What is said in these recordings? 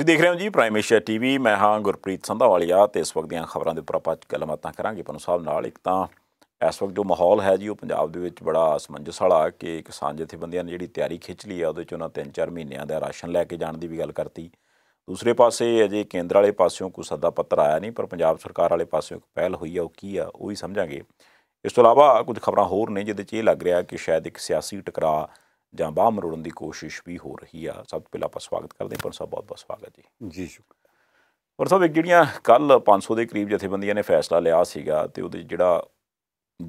ਤੁਸੀਂ ਦੇਖ ਰਹੇ ਹੋ ਜੀ ਪ੍ਰਾਈਮ ਏਸ਼ੀਆ ਟੀਵੀ ਮੈਂ ਹਾਂ ਗੁਰਪ੍ਰੀਤ ਸੰਧਾਵਾਲੀਆ ਤੇ ਇਸ ਵਕਤ ਦੀਆਂ ਖਬਰਾਂ ਦੇ ਉੱਪਰ ਆਪਾਂ ਗੱਲਬਾਤਾਂ ਕਰਾਂਗੇ ਪਨੂ ਸਾਹਿਬ ਨਾਲ ਇੱਕ ਤਾਂ ਇਸ ਵਕਤ ਜੋ ਮਾਹੌਲ ਹੈ ਜੀ ਉਹ ਪੰਜਾਬ ਦੇ ਵਿੱਚ ਬੜਾ ਅਸਮੰਜਸ ਵਾਲਾ ਕਿ ਕਿਸਾਨ ਜਥੇਬੰਦੀਆਂ ਨੇ ਜਿਹੜੀ ਤਿਆਰੀ ਖਿੱਚ ਲਈ ਆ ਉਹਦੇ ਚ ਉਹਨਾਂ 3-4 ਮਹੀਨਿਆਂ ਦਾ ਰਾਸ਼ਨ ਲੈ ਕੇ ਜਾਣ ਦੀ ਵੀ ਗੱਲ ਕਰਤੀ ਦੂਸਰੇ ਪਾਸੇ ਅਜੇ ਕੇਂਦਰ ਵਾਲੇ ਪਾਸਿਓਂ ਕੋਈ ਸੱਦਾ ਪੱਤਰ ਆਇਆ ਨਹੀਂ ਪਰ ਪੰਜਾਬ ਸਰਕਾਰ ਵਾਲੇ ਪਾਸਿਓਂ ਇੱਕ ਪਹਿਲ ਹੋਈ ਆ ਉਹ ਕੀ ਆ ਉਹ ਹੀ ਸਮਝਾਂਗੇ ਇਸ ਤੋਂ ਇਲਾਵਾ ਕੁਝ ਖਬਰਾਂ ਹੋਰ ਨੇ ਜਿਹਦੇ 'ਚ ਇਹ ਲੱਗ ਰਿਹਾ ਕਿ ਸ਼ਾਇਦ ਇੱਕ ਸਿਆਸੀ ਟਕਰਾਅ ਜਾਂ ਬਾਹਰ ਮਰੋੜਨ ਦੀ ਕੋਸ਼ਿਸ਼ ਵੀ ਹੋ ਰਹੀ ਆ ਸਭ ਤੋਂ ਪਹਿਲਾਂ ਆਪਾਂ ਸਵਾਗਤ ਕਰਦੇ ਹਾਂ ਪਰ ਸਾਹਿਬ ਬਹੁਤ ਬਹੁਤ ਸਵਾਗਤ ਜੀ ਜੀ ਸ਼ੁਕਰ ਪਰ ਸਾਹਿਬ ਇੱਕ ਜਿਹੜੀਆਂ ਕੱਲ 500 ਦੇ ਕਰੀਬ ਜਥੇਬੰਦੀਆਂ ਨੇ ਫੈਸਲਾ ਲਿਆ ਸੀਗਾ ਤੇ ਉਹਦੇ ਜਿਹੜਾ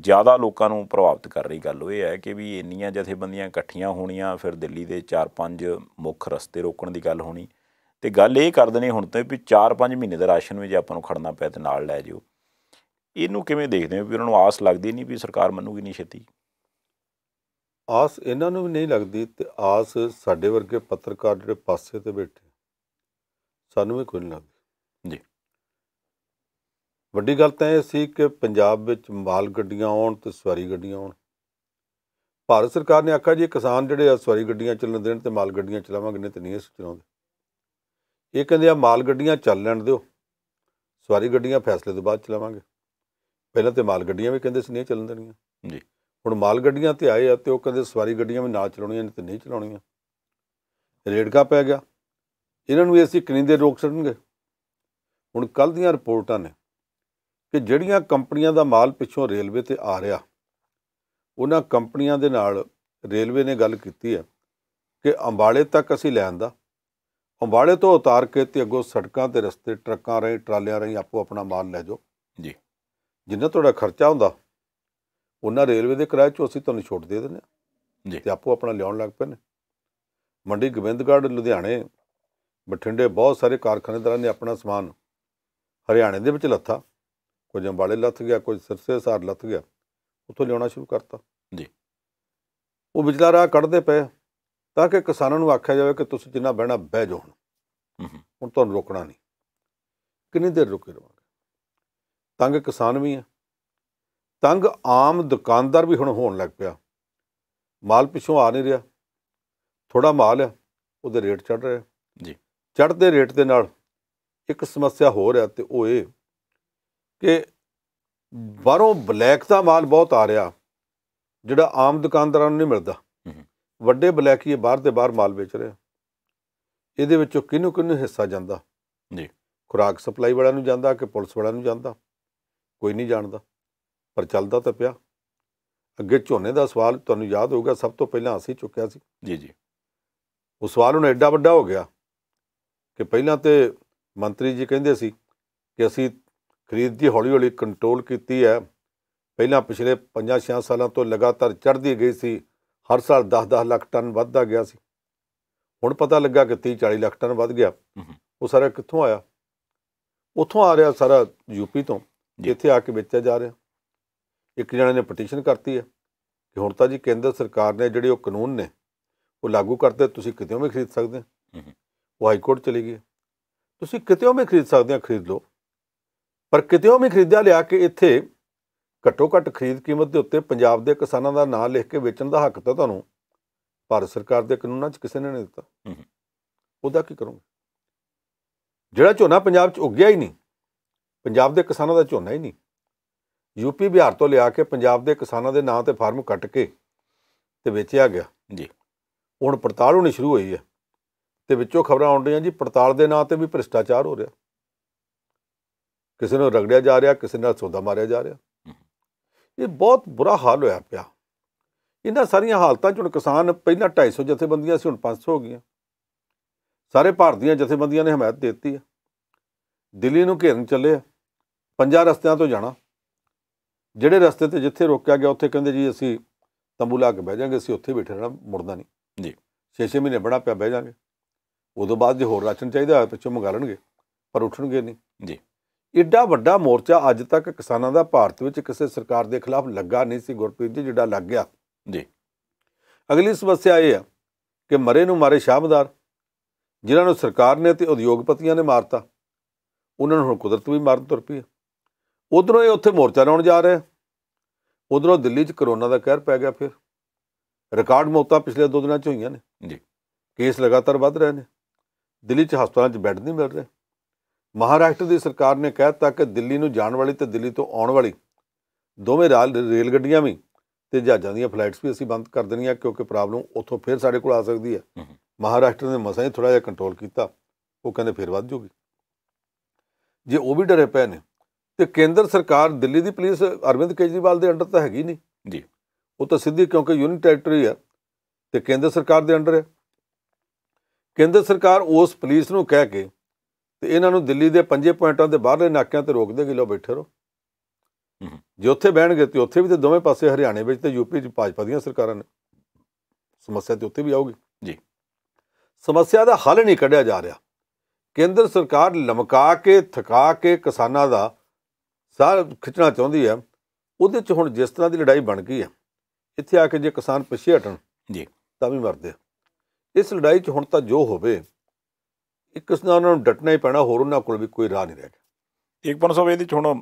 ਜ਼ਿਆਦਾ ਲੋਕਾਂ ਨੂੰ ਪ੍ਰਭਾਵਿਤ ਕਰ ਰਹੀ ਗੱਲ ਉਹ ਇਹ ਹੈ ਕਿ ਵੀ ਇੰਨੀਆਂ ਜਥੇਬੰਦੀਆਂ ਇਕੱਠੀਆਂ ਹੋਣੀਆਂ ਫਿਰ ਦਿੱਲੀ ਦੇ 4-5 ਮੁੱਖ ਰਸਤੇ ਰੋਕਣ ਦੀ ਗੱਲ ਹੋਣੀ ਤੇ ਗੱਲ ਇਹ ਕਰ ਦਨੇ ਹੁਣ ਤੇ ਵੀ 4-5 ਮਹੀਨੇ ਦਾ ਰਾਸ਼ਨ ਵੀ ਜੇ ਆਪਾਂ ਨੂੰ ਖੜਨਾ ਪਿਆ ਤੇ ਨਾਲ ਲੈ ਜਿਓ ਇਹਨੂੰ ਕਿਵੇਂ ਦੇਖਦੇ ਹੋ ਵੀ ਉਹਨਾਂ ਨੂੰ ਆਸ ਲੱਗਦੀ ਨਹੀਂ ਵੀ ਸਰਕਾਰ ਮੰਨੂਗੀ ਨਹੀਂ ਛੇਤੀ ਆਸ ਇਹਨਾਂ ਨੂੰ ਵੀ ਨਹੀਂ ਲੱਗਦੀ ਤੇ ਆਸ ਸਾਡੇ ਵਰਗੇ ਪੱਤਰਕਾਰ ਜਿਹੜੇ ਪਾਸੇ ਤੇ ਬੈਠੇ ਸਾਨੂੰ ਵੀ ਕੋਈ ਨਹੀਂ ਲੱਗਦੀ ਜੀ ਵੱਡੀ ਗੱਲ ਤਾਂ ਇਹ ਸੀ ਕਿ ਪੰਜਾਬ ਵਿੱਚ ਮਾਲ ਗੱਡੀਆਂ ਆਉਣ ਤੇ ਸਵਾਰੀ ਗੱਡੀਆਂ ਆਉਣ ਭਾਰਤ ਸਰਕਾਰ ਨੇ ਆਖਿਆ ਜੀ ਕਿਸਾਨ ਜਿਹੜੇ ਆ ਸਵਾਰੀ ਗੱਡੀਆਂ ਚੱਲਣ ਦੇਣ ਤੇ ਮਾਲ ਗੱਡੀਆਂ ਚਲਾਵਾਂਗੇ ਨਹੀਂ ਤੇ ਨਹੀਂ ਇਸ ਚਲਾਉਂਦੇ ਇਹ ਕਹਿੰਦੇ ਆ ਮਾਲ ਗੱਡੀਆਂ ਚੱਲ ਲੈਣ ਦਿਓ ਸਵਾਰੀ ਗੱਡੀਆਂ ਫੈਸਲੇ ਤੋਂ ਬਾਅਦ ਚਲਾਵਾਂਗੇ ਪਹਿਲਾਂ ਤੇ ਮਾਲ ਗੱਡੀਆਂ ਵੀ ਕਹਿੰਦੇ ਸੀ ਨਹੀਂ ਚੱਲਣ ਦੇਣੀਆਂ ਜੀ ਹੁਣ ਮਾਲ ਗੱਡੀਆਂ ਤੇ ਆਏ ਆ ਤੇ ਉਹ ਕਹਿੰਦੇ ਸਵਾਰੀ ਗੱਡੀਆਂ ਵੀ ਨਾ ਚਲਾਉਣੀਆਂ ਨਹੀਂ ਤੇ ਨਹੀਂ ਚਲਾਉਣੀਆਂ ਰੇੜਕਾ ਪੈ ਗਿਆ ਇਹਨਾਂ ਨੂੰ ਅਸੀਂ ਕਿੰਨੀ ਰੋਕ ਸਕਣਗੇ ਹੁਣ ਕੱਲ ਦੀਆਂ ਰਿਪੋਰਟਾਂ ਨੇ ਕਿ ਜਿਹੜੀਆਂ ਕੰਪਨੀਆਂ ਦਾ ਮਾਲ ਪਿੱਛੋਂ ਰੇਲਵੇ ਤੇ ਆ ਰਿਹਾ ਉਹਨਾਂ ਕੰਪਨੀਆਂ ਦੇ ਨਾਲ ਰੇਲਵੇ ਨੇ ਗੱਲ ਕੀਤੀ ਹੈ ਕਿ ਅੰਬਾਲੇ ਤੱਕ ਅਸੀਂ ਲੈ ਆਂਦਾ ਅੰਬਾਲੇ ਤੋਂ ਉਤਾਰ ਕੇ ਤੇ ਅੱਗੋਂ ਸੜਕਾਂ ਤੇ ਰਸਤੇ ਟਰੱਕਾਂ ਰਾਹੀਂ ਟਰਾਲਿਆਂ ਰਾਹੀਂ ਆਪੋ ਆਪਣਾ ਮਾਲ ਲੈ ਜਾਓ ਜੀ ਜਿੰਨਾ ਤੁਹਾਡਾ ਖਰਚਾ ਹੁੰਦਾ ਉਹਨਾਂ ਰੇਲਵੇ ਦੇ ਕਿਰਾਏ 'ਚ ਅਸੀਂ ਤੁਹਾਨੂੰ ਛੋਟ ਦੇ ਦਿੰਦੇ ਹਾਂ ਜੀ ਤੇ ਆਪੋ ਆਪਣਾ ਲਿਆਉਣ ਲੱਗ ਪਏ ਨੇ ਮੰਡੀ ਗਵਿੰਦਗੜ੍ਹ ਲੁਧਿਆਣੇ ਬਠਿੰਡੇ ਬਹੁਤ ਸਾਰੇ ਕਾਰਖਾਨੇਦਾਰਾਂ ਨੇ ਆਪਣਾ ਸਮਾਨ ਹਰਿਆਣੇ ਦੇ ਵਿੱਚ ਲੱਥਾ ਕੁਝ ਅੰਬਾਲੇ ਲੱਥ ਗਿਆ ਕੁਝ ਸਿਰਸੇ ਸਾਰ ਲੱਥ ਗਿਆ ਉੱਥੋਂ ਲਿਆਉਣਾ ਸ਼ੁਰੂ ਕਰਤਾ ਜੀ ਉਹ ਵਿਚਲਾ ਰਾਹ ਕੱਢਦੇ ਪਏ ਤਾਂ ਕਿ ਕਿਸਾਨਾਂ ਨੂੰ ਆਖਿਆ ਜਾਵੇ ਕਿ ਤੁਸੀਂ ਜਿੰਨਾ ਬਹਿਣਾ ਬਹਿ ਜਾਓ ਹੁਣ ਹੁਣ ਤੁਹਾਨੂੰ ਰੋਕਣਾ ਨਹੀਂ ਕਿੰਨੀ ਦੇਰ ਰੁਕੇ ਰਵਾਂਗੇ ਤੰਗ ਕਿਸਾਨ ਵੀ ਆ ਤੰਗ ਆਮ ਦੁਕਾਨਦਾਰ ਵੀ ਹੁਣ ਹੋਣ ਲੱਗ ਪਿਆ ਮਾਲ ਪਿੱਛੋਂ ਆ ਨਹੀਂ ਰਿਹਾ ਥੋੜਾ ਮਾਲ ਆ ਉਹਦੇ ਰੇਟ ਚੜ ਰਿਹਾ ਜੀ ਚੜਦੇ ਰੇਟ ਦੇ ਨਾਲ ਇੱਕ ਸਮੱਸਿਆ ਹੋ ਰਿਹਾ ਤੇ ਉਹ ਇਹ ਕਿ ਬਾਹਰੋਂ ਬਲੈਕ ਦਾ ਮਾਲ ਬਹੁਤ ਆ ਰਿਹਾ ਜਿਹੜਾ ਆਮ ਦੁਕਾਨਦਾਰਾਂ ਨੂੰ ਨਹੀਂ ਮਿਲਦਾ ਵੱਡੇ ਬਲੈਕੀਏ ਬਾਹਰ ਤੇ ਬਾਹਰ ਮਾਲ ਵੇਚ ਰਹੇ ਇਹਦੇ ਵਿੱਚੋਂ ਕਿਹਨੂੰ ਕਿਹਨੂੰ ਹਿੱਸਾ ਜਾਂਦਾ ਜੀ ਖੁਰਾਕ ਸਪਲਾਈ ਵਾਲਿਆਂ ਨੂੰ ਜਾਂਦਾ ਕਿ ਪੁਲਿਸ ਵਾਲਿਆਂ ਨੂੰ ਜਾਂਦਾ ਕੋਈ ਨਹੀਂ ਜਾਣਦਾ ਪਰ ਚੱਲਦਾ ਤਾਂ ਪਿਆ ਅੱਗੇ ਝੋਨੇ ਦਾ ਸਵਾਲ ਤੁਹਾਨੂੰ ਯਾਦ ਹੋਊਗਾ ਸਭ ਤੋਂ ਪਹਿਲਾਂ ਅਸੀਂ ਚੁੱਕਿਆ ਸੀ ਜੀ ਜੀ ਉਹ ਸਵਾਲ ਉਹਨੇ ਐਡਾ ਵੱਡਾ ਹੋ ਗਿਆ ਕਿ ਪਹਿਲਾਂ ਤੇ ਮੰਤਰੀ ਜੀ ਕਹਿੰਦੇ ਸੀ ਕਿ ਅਸੀਂ ਖਰੀਦ ਦੀ ਹੌਲੀ ਹੌਲੀ ਕੰਟਰੋਲ ਕੀਤੀ ਹੈ ਪਹਿਲਾਂ ਪਿਛਲੇ 5-6 ਸਾਲਾਂ ਤੋਂ ਲਗਾਤਾਰ ਚੜ੍ਹਦੀ ਗਈ ਸੀ ਹਰ ਸਾਲ 10-10 ਲੱਖ ਟਨ ਵੱਧਦਾ ਗਿਆ ਸੀ ਹੁਣ ਪਤਾ ਲੱਗਾ ਕਿ 30-40 ਲੱਖ ਟਨ ਵੱਧ ਗਿਆ ਉਹ ਸਾਰਾ ਕਿੱਥੋਂ ਆਇਆ ਉੱਥੋਂ ਆ ਰਿਹਾ ਸਾਰਾ ਯੂਪੀ ਤੋਂ ਜਿੱਥੇ ਆ ਕੇ ਵੇਚਿਆ ਜਾ ਰਿਹਾ ਇੱਕ ਜਣੇ ਨੇ ਪਟੀਸ਼ਨ ਕਰਤੀ ਹੈ ਕਿ ਹੁਣ ਤਾਂ ਜੀ ਕੇਂਦਰ ਸਰਕਾਰ ਨੇ ਜਿਹੜੇ ਉਹ ਕਾਨੂੰਨ ਨੇ ਉਹ ਲਾਗੂ ਕਰਤੇ ਤੁਸੀਂ ਕਿਤੇੋਂ ਵੀ ਖਰੀਦ ਸਕਦੇ ਹੋ ਉਹ ਹਾਈ ਕੋਰਟ ਚਲੀ ਗਈ ਤੁਸੀਂ ਕਿਤੇੋਂ ਵੀ ਖਰੀਦ ਸਕਦੇ ਆ ਖਰੀਦ ਲਓ ਪਰ ਕਿਤੇੋਂ ਵੀ ਖਰੀਦਿਆ ਲਿਆ ਕੇ ਇੱਥੇ ਘੱਟੋ ਘੱਟ ਖਰੀਦ ਕੀਮਤ ਦੇ ਉੱਤੇ ਪੰਜਾਬ ਦੇ ਕਿਸਾਨਾਂ ਦਾ ਨਾਂ ਲਿਖ ਕੇ ਵੇਚਣ ਦਾ ਹੱਕ ਤਾਂ ਤੁਹਾਨੂੰ ਭਾਰਤ ਸਰਕਾਰ ਦੇ ਕਾਨੂੰਨਾਂ 'ਚ ਕਿਸੇ ਨੇ ਨਹੀਂ ਦਿੱਤਾ ਉਹਦਾ ਕੀ ਕਰੂੰਗਾ ਜਿਹੜਾ ਝੋਨਾ ਪੰਜਾਬ 'ਚ ਉੱਗਿਆ ਹੀ ਨਹੀਂ ਪੰਜਾਬ ਦੇ ਕਿਸਾਨਾਂ ਦਾ ਝੋਨਾ ਹੀ ਨਹੀਂ ਯੂਪੀ ਬਿਹਾਰ ਤੋਂ ਲਿਆ ਕੇ ਪੰਜਾਬ ਦੇ ਕਿਸਾਨਾਂ ਦੇ ਨਾਂ ਤੇ ਫਾਰਮ ਕੱਟ ਕੇ ਤੇ ਵੇਚਿਆ ਗਿਆ ਜੀ ਹੁਣ ਪੜਤਾਲ ਹੋਣੀ ਸ਼ੁਰੂ ਹੋਈ ਹੈ ਤੇ ਵਿੱਚੋਂ ਖਬਰਾਂ ਆਉਣ ਰਹੀਆਂ ਜੀ ਪੜਤਾਲ ਦੇ ਨਾਂ ਤੇ ਵੀ ਭ੍ਰਿਸ਼ਟਾਚਾਰ ਹੋ ਰਿਹਾ ਕਿਸੇ ਨੂੰ ਰਗੜਿਆ ਜਾ ਰਿਹਾ ਕਿਸੇ ਨਾਲ ਸੌਦਾ ਮਾਰਿਆ ਜਾ ਰਿਹਾ ਇਹ ਬਹੁਤ ਬੁਰਾ ਹਾਲ ਹੋਇਆ ਪਿਆ ਇਹਨਾਂ ਸਾਰੀਆਂ ਹਾਲਤਾਂ 'ਚ ਹੁਣ ਕਿਸਾਨ ਪਹਿਲਾਂ 250 ਜਥੇਬੰਦੀਆਂ ਸੀ ਹੁਣ 500 ਹੋ ਗਈਆਂ ਸਾਰੇ ਭਾਰਤ ਦੀਆਂ ਜਥੇਬੰਦੀਆਂ ਨੇ ਹਮਾਇਤ ਦਿੱਤੀ ਹੈ ਦਿੱਲੀ ਨੂੰ ਘੇਰਨ ਚੱਲੇ ਆ ਪੰਜਾਂ ਰਸਤਿਆਂ ਤੋਂ ਜਾਣਾ ਜਿਹੜੇ ਰਸਤੇ ਤੇ ਜਿੱਥੇ ਰੋਕਿਆ ਗਿਆ ਉੱਥੇ ਕਹਿੰਦੇ ਜੀ ਅਸੀਂ ਤੰਬੂ ਲਾ ਕੇ ਬਹਿ ਜਾਾਂਗੇ ਅਸੀਂ ਉੱਥੇ ਬੈਠੇ ਰਹਿਣਾ ਮੁੜਦਾ ਨਹੀਂ ਜੀ 6-6 ਮਹੀਨੇ ਬੜਾ ਪਿਆ ਬਹਿ ਜਾਾਂਗੇ ਉਦੋਂ ਬਾਅਦ ਜੇ ਹੋਰ ਰਾਸ਼ਨ ਚਾਹੀਦਾ ਹੋਇਆ ਪਿੱਛੋਂ ਮੰਗਾ ਲੈਣਗੇ ਪਰ ਉੱਠਣਗੇ ਨਹੀਂ ਜੀ ਇੱਡਾ ਵੱਡਾ ਮੋਰਚਾ ਅੱਜ ਤੱਕ ਕਿਸਾਨਾਂ ਦਾ ਭਾਰਤ ਵਿੱਚ ਕਿਸੇ ਸਰਕਾਰ ਦੇ ਖਿਲਾਫ ਲੱਗਾ ਨਹੀਂ ਸੀ ਗੁਰਪ੍ਰੀਤ ਜੀ ਜਿਹੜਾ ਲੱਗ ਗਿਆ ਜੀ ਅਗਲੀ ਸਮੱਸਿਆ ਇਹ ਹੈ ਕਿ ਮਰੇ ਨੂੰ ਮਾਰੇ ਸ਼ਾਹਮਦਾਰ ਜਿਨ੍ਹਾਂ ਨੂੰ ਸਰਕਾਰ ਨੇ ਤੇ ਉਦਯੋਗਪਤੀਆਂ ਨੇ ਮਾਰਤਾ ਉਹਨਾਂ ਨੂੰ ਹੁਣ ਕੁਦਰਤ ਵੀ ਮਾਰਨ ਤੁਰ ਪਈ ਉਧਰੋਂ ਇਹ ਉੱਥੇ ਮੋਰਚਾ ਲਾਉਣ ਜਾ ਰਹੇ ਉਧਰੋਂ ਦਿੱਲੀ 'ਚ ਕਰੋਨਾ ਦਾ ਕਹਿਰ ਪੈ ਗਿਆ ਫਿਰ ਰਿਕਾਰਡ ਮੌਤਾਂ ਪਿਛਲੇ ਦੋ ਦਿਨਾਂ 'ਚ ਹੋਈਆਂ ਨੇ ਜੀ ਕੇਸ ਲਗਾਤਾਰ ਵੱਧ ਰਹੇ ਨੇ ਦਿੱਲੀ 'ਚ ਹਸਪਤਾਲਾਂ 'ਚ ਬੈੱਡ ਨਹੀਂ ਮਿਲ ਰਹੇ ਮਹਾਰਾਸ਼ਟਰ ਦੀ ਸਰਕਾਰ ਨੇ ਕਹਿਤਾ ਕਿ ਦਿੱਲੀ ਨੂੰ ਜਾਣ ਵਾਲੀ ਤੇ ਦਿੱਲੀ ਤੋਂ ਆਉਣ ਵਾਲੀ ਦੋਵੇਂ ਰੇਲ ਗੱਡੀਆਂ ਵੀ ਤੇ ਜਹਾਜ਼ਾਂ ਦੀਆਂ ਫਲਾਈਟਸ ਵੀ ਅਸੀਂ ਬੰਦ ਕਰ ਦੇਣੀਆਂ ਕਿਉਂਕਿ ਪ੍ਰੋਬਲਮ ਉੱਥੋਂ ਫਿਰ ਸਾਡੇ ਕੋਲ ਆ ਸਕਦੀ ਹੈ ਮਹਾਰਾਸ਼ਟਰ ਨੇ ਮਸਾਂ ਹੀ ਥੋੜਾ ਜਿਹਾ ਕੰਟਰੋਲ ਕੀਤਾ ਉਹ ਕਹਿੰਦੇ ਫਿਰ ਵੱਧ ਜੂਗੀ ਜੇ ਉਹ ਵੀ ਡਰੇ ਪਏ ਨੇ ਤੇ ਕੇਂਦਰ ਸਰਕਾਰ ਦਿੱਲੀ ਦੀ ਪੁਲਿਸ ਅਰਵਿੰਦ ਕੇਜਰੀਵਾਲ ਦੇ ਅੰਡਰ ਤਾਂ ਹੈਗੀ ਨਹੀਂ ਜੀ ਉਹ ਤਾਂ ਸਿੱਧੀ ਕਿਉਂਕਿ ਯੂਨਿਟ ਟੈਰੀਟਰੀ ਆ ਤੇ ਕੇਂਦਰ ਸਰਕਾਰ ਦੇ ਅੰਡਰ ਹੈ ਕੇਂਦਰ ਸਰਕਾਰ ਉਸ ਪੁਲਿਸ ਨੂੰ ਕਹਿ ਕੇ ਤੇ ਇਹਨਾਂ ਨੂੰ ਦਿੱਲੀ ਦੇ ਪੰਜੇ ਪੁਆਇੰਟਾਂ ਦੇ ਬਾਹਰਲੇ ਨਾਕਿਆਂ ਤੇ ਰੋਕ ਦੇਗੀ ਲੋ ਬੈਠੇ ਰਹੋ ਜੇ ਉੱਥੇ ਬਹਿਣਗੇ ਤੇ ਉੱਥੇ ਵੀ ਤੇ ਦੋਵੇਂ ਪਾਸੇ ਹਰਿਆਣੇ ਵਿੱਚ ਤੇ ਯੂਪੀ 'ਚ ਭਾਜਪਾ ਦੀਆਂ ਸਰਕਾਰਾਂ ਨੇ ਸਮੱਸਿਆ ਤੇ ਉੱਥੇ ਵੀ ਆਊਗੀ ਜੀ ਸਮੱਸਿਆ ਦਾ ਹੱਲ ਨਹੀਂ ਕੱਢਿਆ ਜਾ ਰਿਹਾ ਕੇਂਦਰ ਸਰਕਾਰ ਲਮਕਾ ਕੇ ਥਕਾ ਕੇ ਕਿਸਾਨਾਂ ਦਾ ਸਾਰ ਖਿੱਚਣਾ ਚਾਹੁੰਦੀ ਆ ਉਹਦੇ ਚ ਹੁਣ ਜਿਸ ਤਰ੍ਹਾਂ ਦੀ ਲੜਾਈ ਬਣ ਗਈ ਆ ਇੱਥੇ ਆ ਕੇ ਜੇ ਕਿਸਾਨ ਪਿੱਛੇ ਹਟਣ ਜੀ ਤਾਂ ਵੀ ਮਰਦੇ ਆ ਇਸ ਲੜਾਈ ਚ ਹੁਣ ਤਾਂ ਜੋ ਹੋਵੇ ਇੱਕ ਕਿਸਾਨ ਉਹਨਾਂ ਨੂੰ ਡਟਣਾ ਹੀ ਪੈਣਾ ਹੋਰ ਉਹਨਾਂ ਕੋਲ ਵੀ ਕੋਈ ਰਾਹ ਨਹੀਂ ਰਹਿ ਗਿਆ ਇਕਬਾਲ ਸਾਹਿਬ ਇਹਦੇ ਚ ਹੁਣ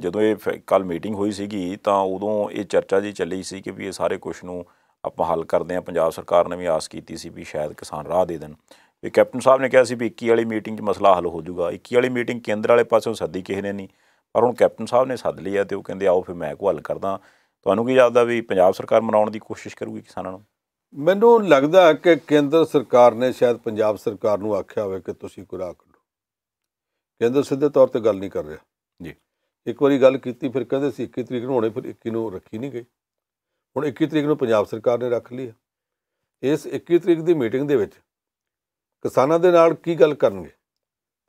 ਜਦੋਂ ਇਹ ਕੱਲ ਮੀਟਿੰਗ ਹੋਈ ਸੀਗੀ ਤਾਂ ਉਦੋਂ ਇਹ ਚਰਚਾ ਜੀ ਚੱਲੀ ਸੀ ਕਿ ਵੀ ਇਹ ਸਾਰੇ ਕੁਝ ਨੂੰ ਆਪਾਂ ਹੱਲ ਕਰਦੇ ਆ ਪੰਜਾਬ ਸਰਕਾਰ ਨੇ ਵੀ ਆਸ ਕੀਤੀ ਸੀ ਵੀ ਸ਼ਾਇਦ ਕਿਸਾਨ ਰਾਹ ਦੇ ਦੇਣ ਵੀ ਕੈਪਟਨ ਸਾਹਿਬ ਨੇ ਕਿਹਾ ਸੀ ਵੀ 21 ਵਾਲੀ ਮੀਟਿੰਗ 'ਚ ਮਸਲਾ ਹੱਲ ਹੋ ਜਾਊਗਾ 21 ਵਾਲੀ ਮੀਟਿੰਗ ਕੇਂਦਰ ਵਾਲੇ ਪਾਸੋਂ ਸੱਦੀ ਕਿਸੇ ਨੇ ਨਹੀਂ ਪਰ ਹੁਣ ਕੈਪਟਨ ਸਾਹਿਬ ਨੇ ਸੱਦ ਲਿਆ ਤੇ ਉਹ ਕਹਿੰਦੇ ਆਓ ਫਿਰ ਮੈਂ ਕੋ ਹੱਲ ਕਰਦਾ ਤੁਹਾਨੂੰ ਕੀ ਲੱਗਦਾ ਵੀ ਪੰਜਾਬ ਸਰਕਾਰ ਮਨਾਉਣ ਦੀ ਕੋਸ਼ਿਸ਼ ਕਰੂਗੀ ਕਿਸਾਨਾਂ ਨੂੰ ਮੈਨੂੰ ਲੱਗਦਾ ਕਿ ਕੇਂਦਰ ਸਰਕਾਰ ਨੇ ਸ਼ਾਇਦ ਪੰਜਾਬ ਸਰਕਾਰ ਨੂੰ ਆਖਿਆ ਹੋਵੇ ਕਿ ਤੁਸੀਂ ਕੋਈ ਰਾਹ ਕੇਂਦਰ ਸਿੱਧੇ ਤੌਰ ਤੇ ਗੱਲ ਨਹੀਂ ਕਰ ਰਿਹਾ ਜੀ ਇੱਕ ਵਾਰੀ ਗੱਲ ਕੀਤੀ ਫਿਰ ਕਹਿੰਦੇ ਸੀ 21 ਤਰੀਕ ਨੂੰ ਹੋਣੇ ਫਿਰ 21 ਨੂੰ ਰੱਖੀ ਨਹੀਂ ਗਈ ਹੁਣ 21 ਤਰੀਕ ਨੂੰ ਪੰਜਾਬ ਸਰਕਾਰ ਨੇ ਰੱਖ ਲਈ ਇਸ 21 ਤਰੀਕ ਦੀ ਮੀਟਿੰਗ ਦੇ ਵਿੱਚ ਕਿਸਾਨਾਂ ਦੇ ਨਾਲ ਕੀ ਗੱਲ ਕਰਨਗੇ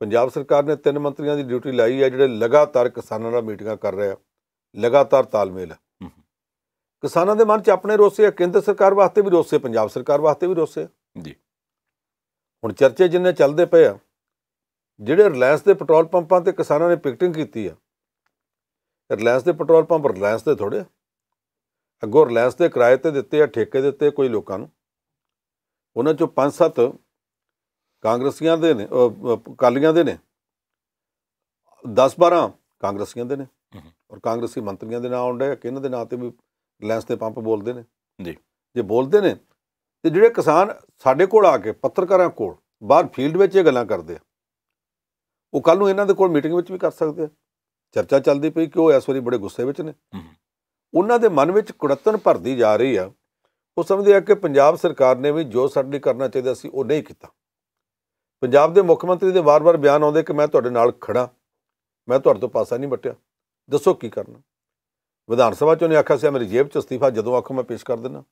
ਪੰਜਾਬ ਸਰਕਾਰ ਨੇ ਤਿੰਨ ਮੰਤਰੀਆਂ ਦੀ ਡਿਊਟੀ ਲਾਈ ਹੈ ਜਿਹੜੇ ਲਗਾਤਾਰ ਕਿਸਾਨਾਂ ਨਾਲ ਮੀਟਿੰਗਾਂ ਕਰ ਰਹੇ ਆ ਲਗਾਤਾਰ ਤਾਲਮੇਲ ਹੈ ਕਿਸਾਨਾਂ ਦੇ ਮਨ 'ਚ ਆਪਣੇ ਰੋਸੇ ਆ ਕੇਂਦਰ ਸਰਕਾਰ ਵਾਸਤੇ ਵੀ ਰੋਸੇ ਪੰਜਾਬ ਸਰਕਾਰ ਵਾਸਤੇ ਵੀ ਰੋਸੇ ਜੀ ਹੁਣ ਚਰਚੇ ਜਿੰਨੇ ਚੱਲਦੇ ਪਏ ਆ ਜਿਹੜੇ ਰਿਲਾਇੰਸ ਦੇ ਪੈਟਰੋਲ ਪੰਪਾਂ ਤੇ ਕਿਸਾਨਾਂ ਨੇ ਪਿਕਟਿੰਗ ਕੀਤੀ ਆ ਰਿਲਾਇੰਸ ਦੇ ਪੈਟਰੋਲ ਪੰਪ ਰਿਲਾਇੰਸ ਦੇ ਥੋੜੇ ਅੱਗੋਂ ਰਿਲਾਇੰਸ ਦੇ ਕਿਰਾਏ ਤੇ ਦਿੱਤੇ ਆ ਠੇਕੇ ਦਿੱਤੇ ਕੋਈ ਲੋਕਾਂ ਨੂੰ ਉਹਨਾਂ ਚੋਂ 5-7 ਕਾਂਗਰਸੀਆਂ ਦੇ ਨੇ ਅਕਾਲੀਆਂ ਦੇ ਨੇ 10 12 ਕਾਂਗਰਸੀਆਂ ਦੇ ਨੇ ਔਰ ਕਾਂਗਰਸੀ ਮੰਤਰੀਆਂ ਦੇ ਨਾਂ ਆਉਂਦੇ ਆ ਕਿ ਦੇ ਨਾਂ ਤੇ ਵੀ ਰਿਲਾਇੰਸ ਤੇ ਪੰਪ ਬੋਲਦੇ ਨੇ ਜੀ ਜੇ ਬੋਲਦੇ ਨੇ ਤੇ ਜਿਹੜੇ ਕਿਸਾਨ ਸਾਡੇ ਕੋਲ ਆ ਕੇ ਪੱਤਰਕਾਰਾਂ ਕੋਲ ਬਾਹਰ ਫੀਲਡ ਵਿੱਚ ਇਹ ਗੱਲਾਂ ਕਰਦੇ ਆ ਉਹ ਕੱਲ ਨੂੰ ਇਹਨਾਂ ਦੇ ਕੋਲ ਮੀਟਿੰਗ ਵਿੱਚ ਵੀ ਕਰ ਸਕਦੇ ਆ ਚਰਚਾ ਚੱਲਦੀ ਪਈ ਕਿ ਉਹ ਇਸ ਵਾਰੀ ਬੜੇ ਗੁੱਸੇ ਵਿੱਚ ਨੇ ਉਹਨਾਂ ਦੇ ਮਨ ਵਿੱਚ ਕੁੜੱਤਨ ਭਰਦੀ ਜਾ ਰਹੀ ਆ ਉਹ ਸਮਝਦੇ ਆ ਕਿ ਪੰਜਾਬ ਸਰਕਾਰ ਨੇ ਵੀ ਜੋ ਸਾਡੇ ਕਰਨਾ ਚਾਹੀਦਾ ਸੀ ਉਹ ਨਹੀਂ ਕੀਤਾ ਪੰਜਾਬ ਦੇ ਮੁੱਖ ਮੰਤਰੀ ਦੇ ਵਾਰ-ਵਾਰ ਬਿਆਨ ਆਉਂਦੇ ਕਿ ਮੈਂ ਤੁਹਾਡੇ ਨਾਲ ਖੜਾ ਮੈਂ ਤੁਹਾਡੇ ਤੋਂ ਪਾਸਾ ਨਹੀਂ ਵਟਿਆ ਦੱਸੋ ਕੀ ਕਰਨਾ ਵਿਧਾਨ ਸਭਾ ਚੋਂ ਨੇ ਆਖਿਆ ਸੀ ਮੇਰੀ ਜੇਬ 'ਚ ਅਸਤੀਫਾ ਜਦੋਂ ਆਖੋ ਮੈਂ ਪੇਸ਼ ਕਰ ਦੇਣਾ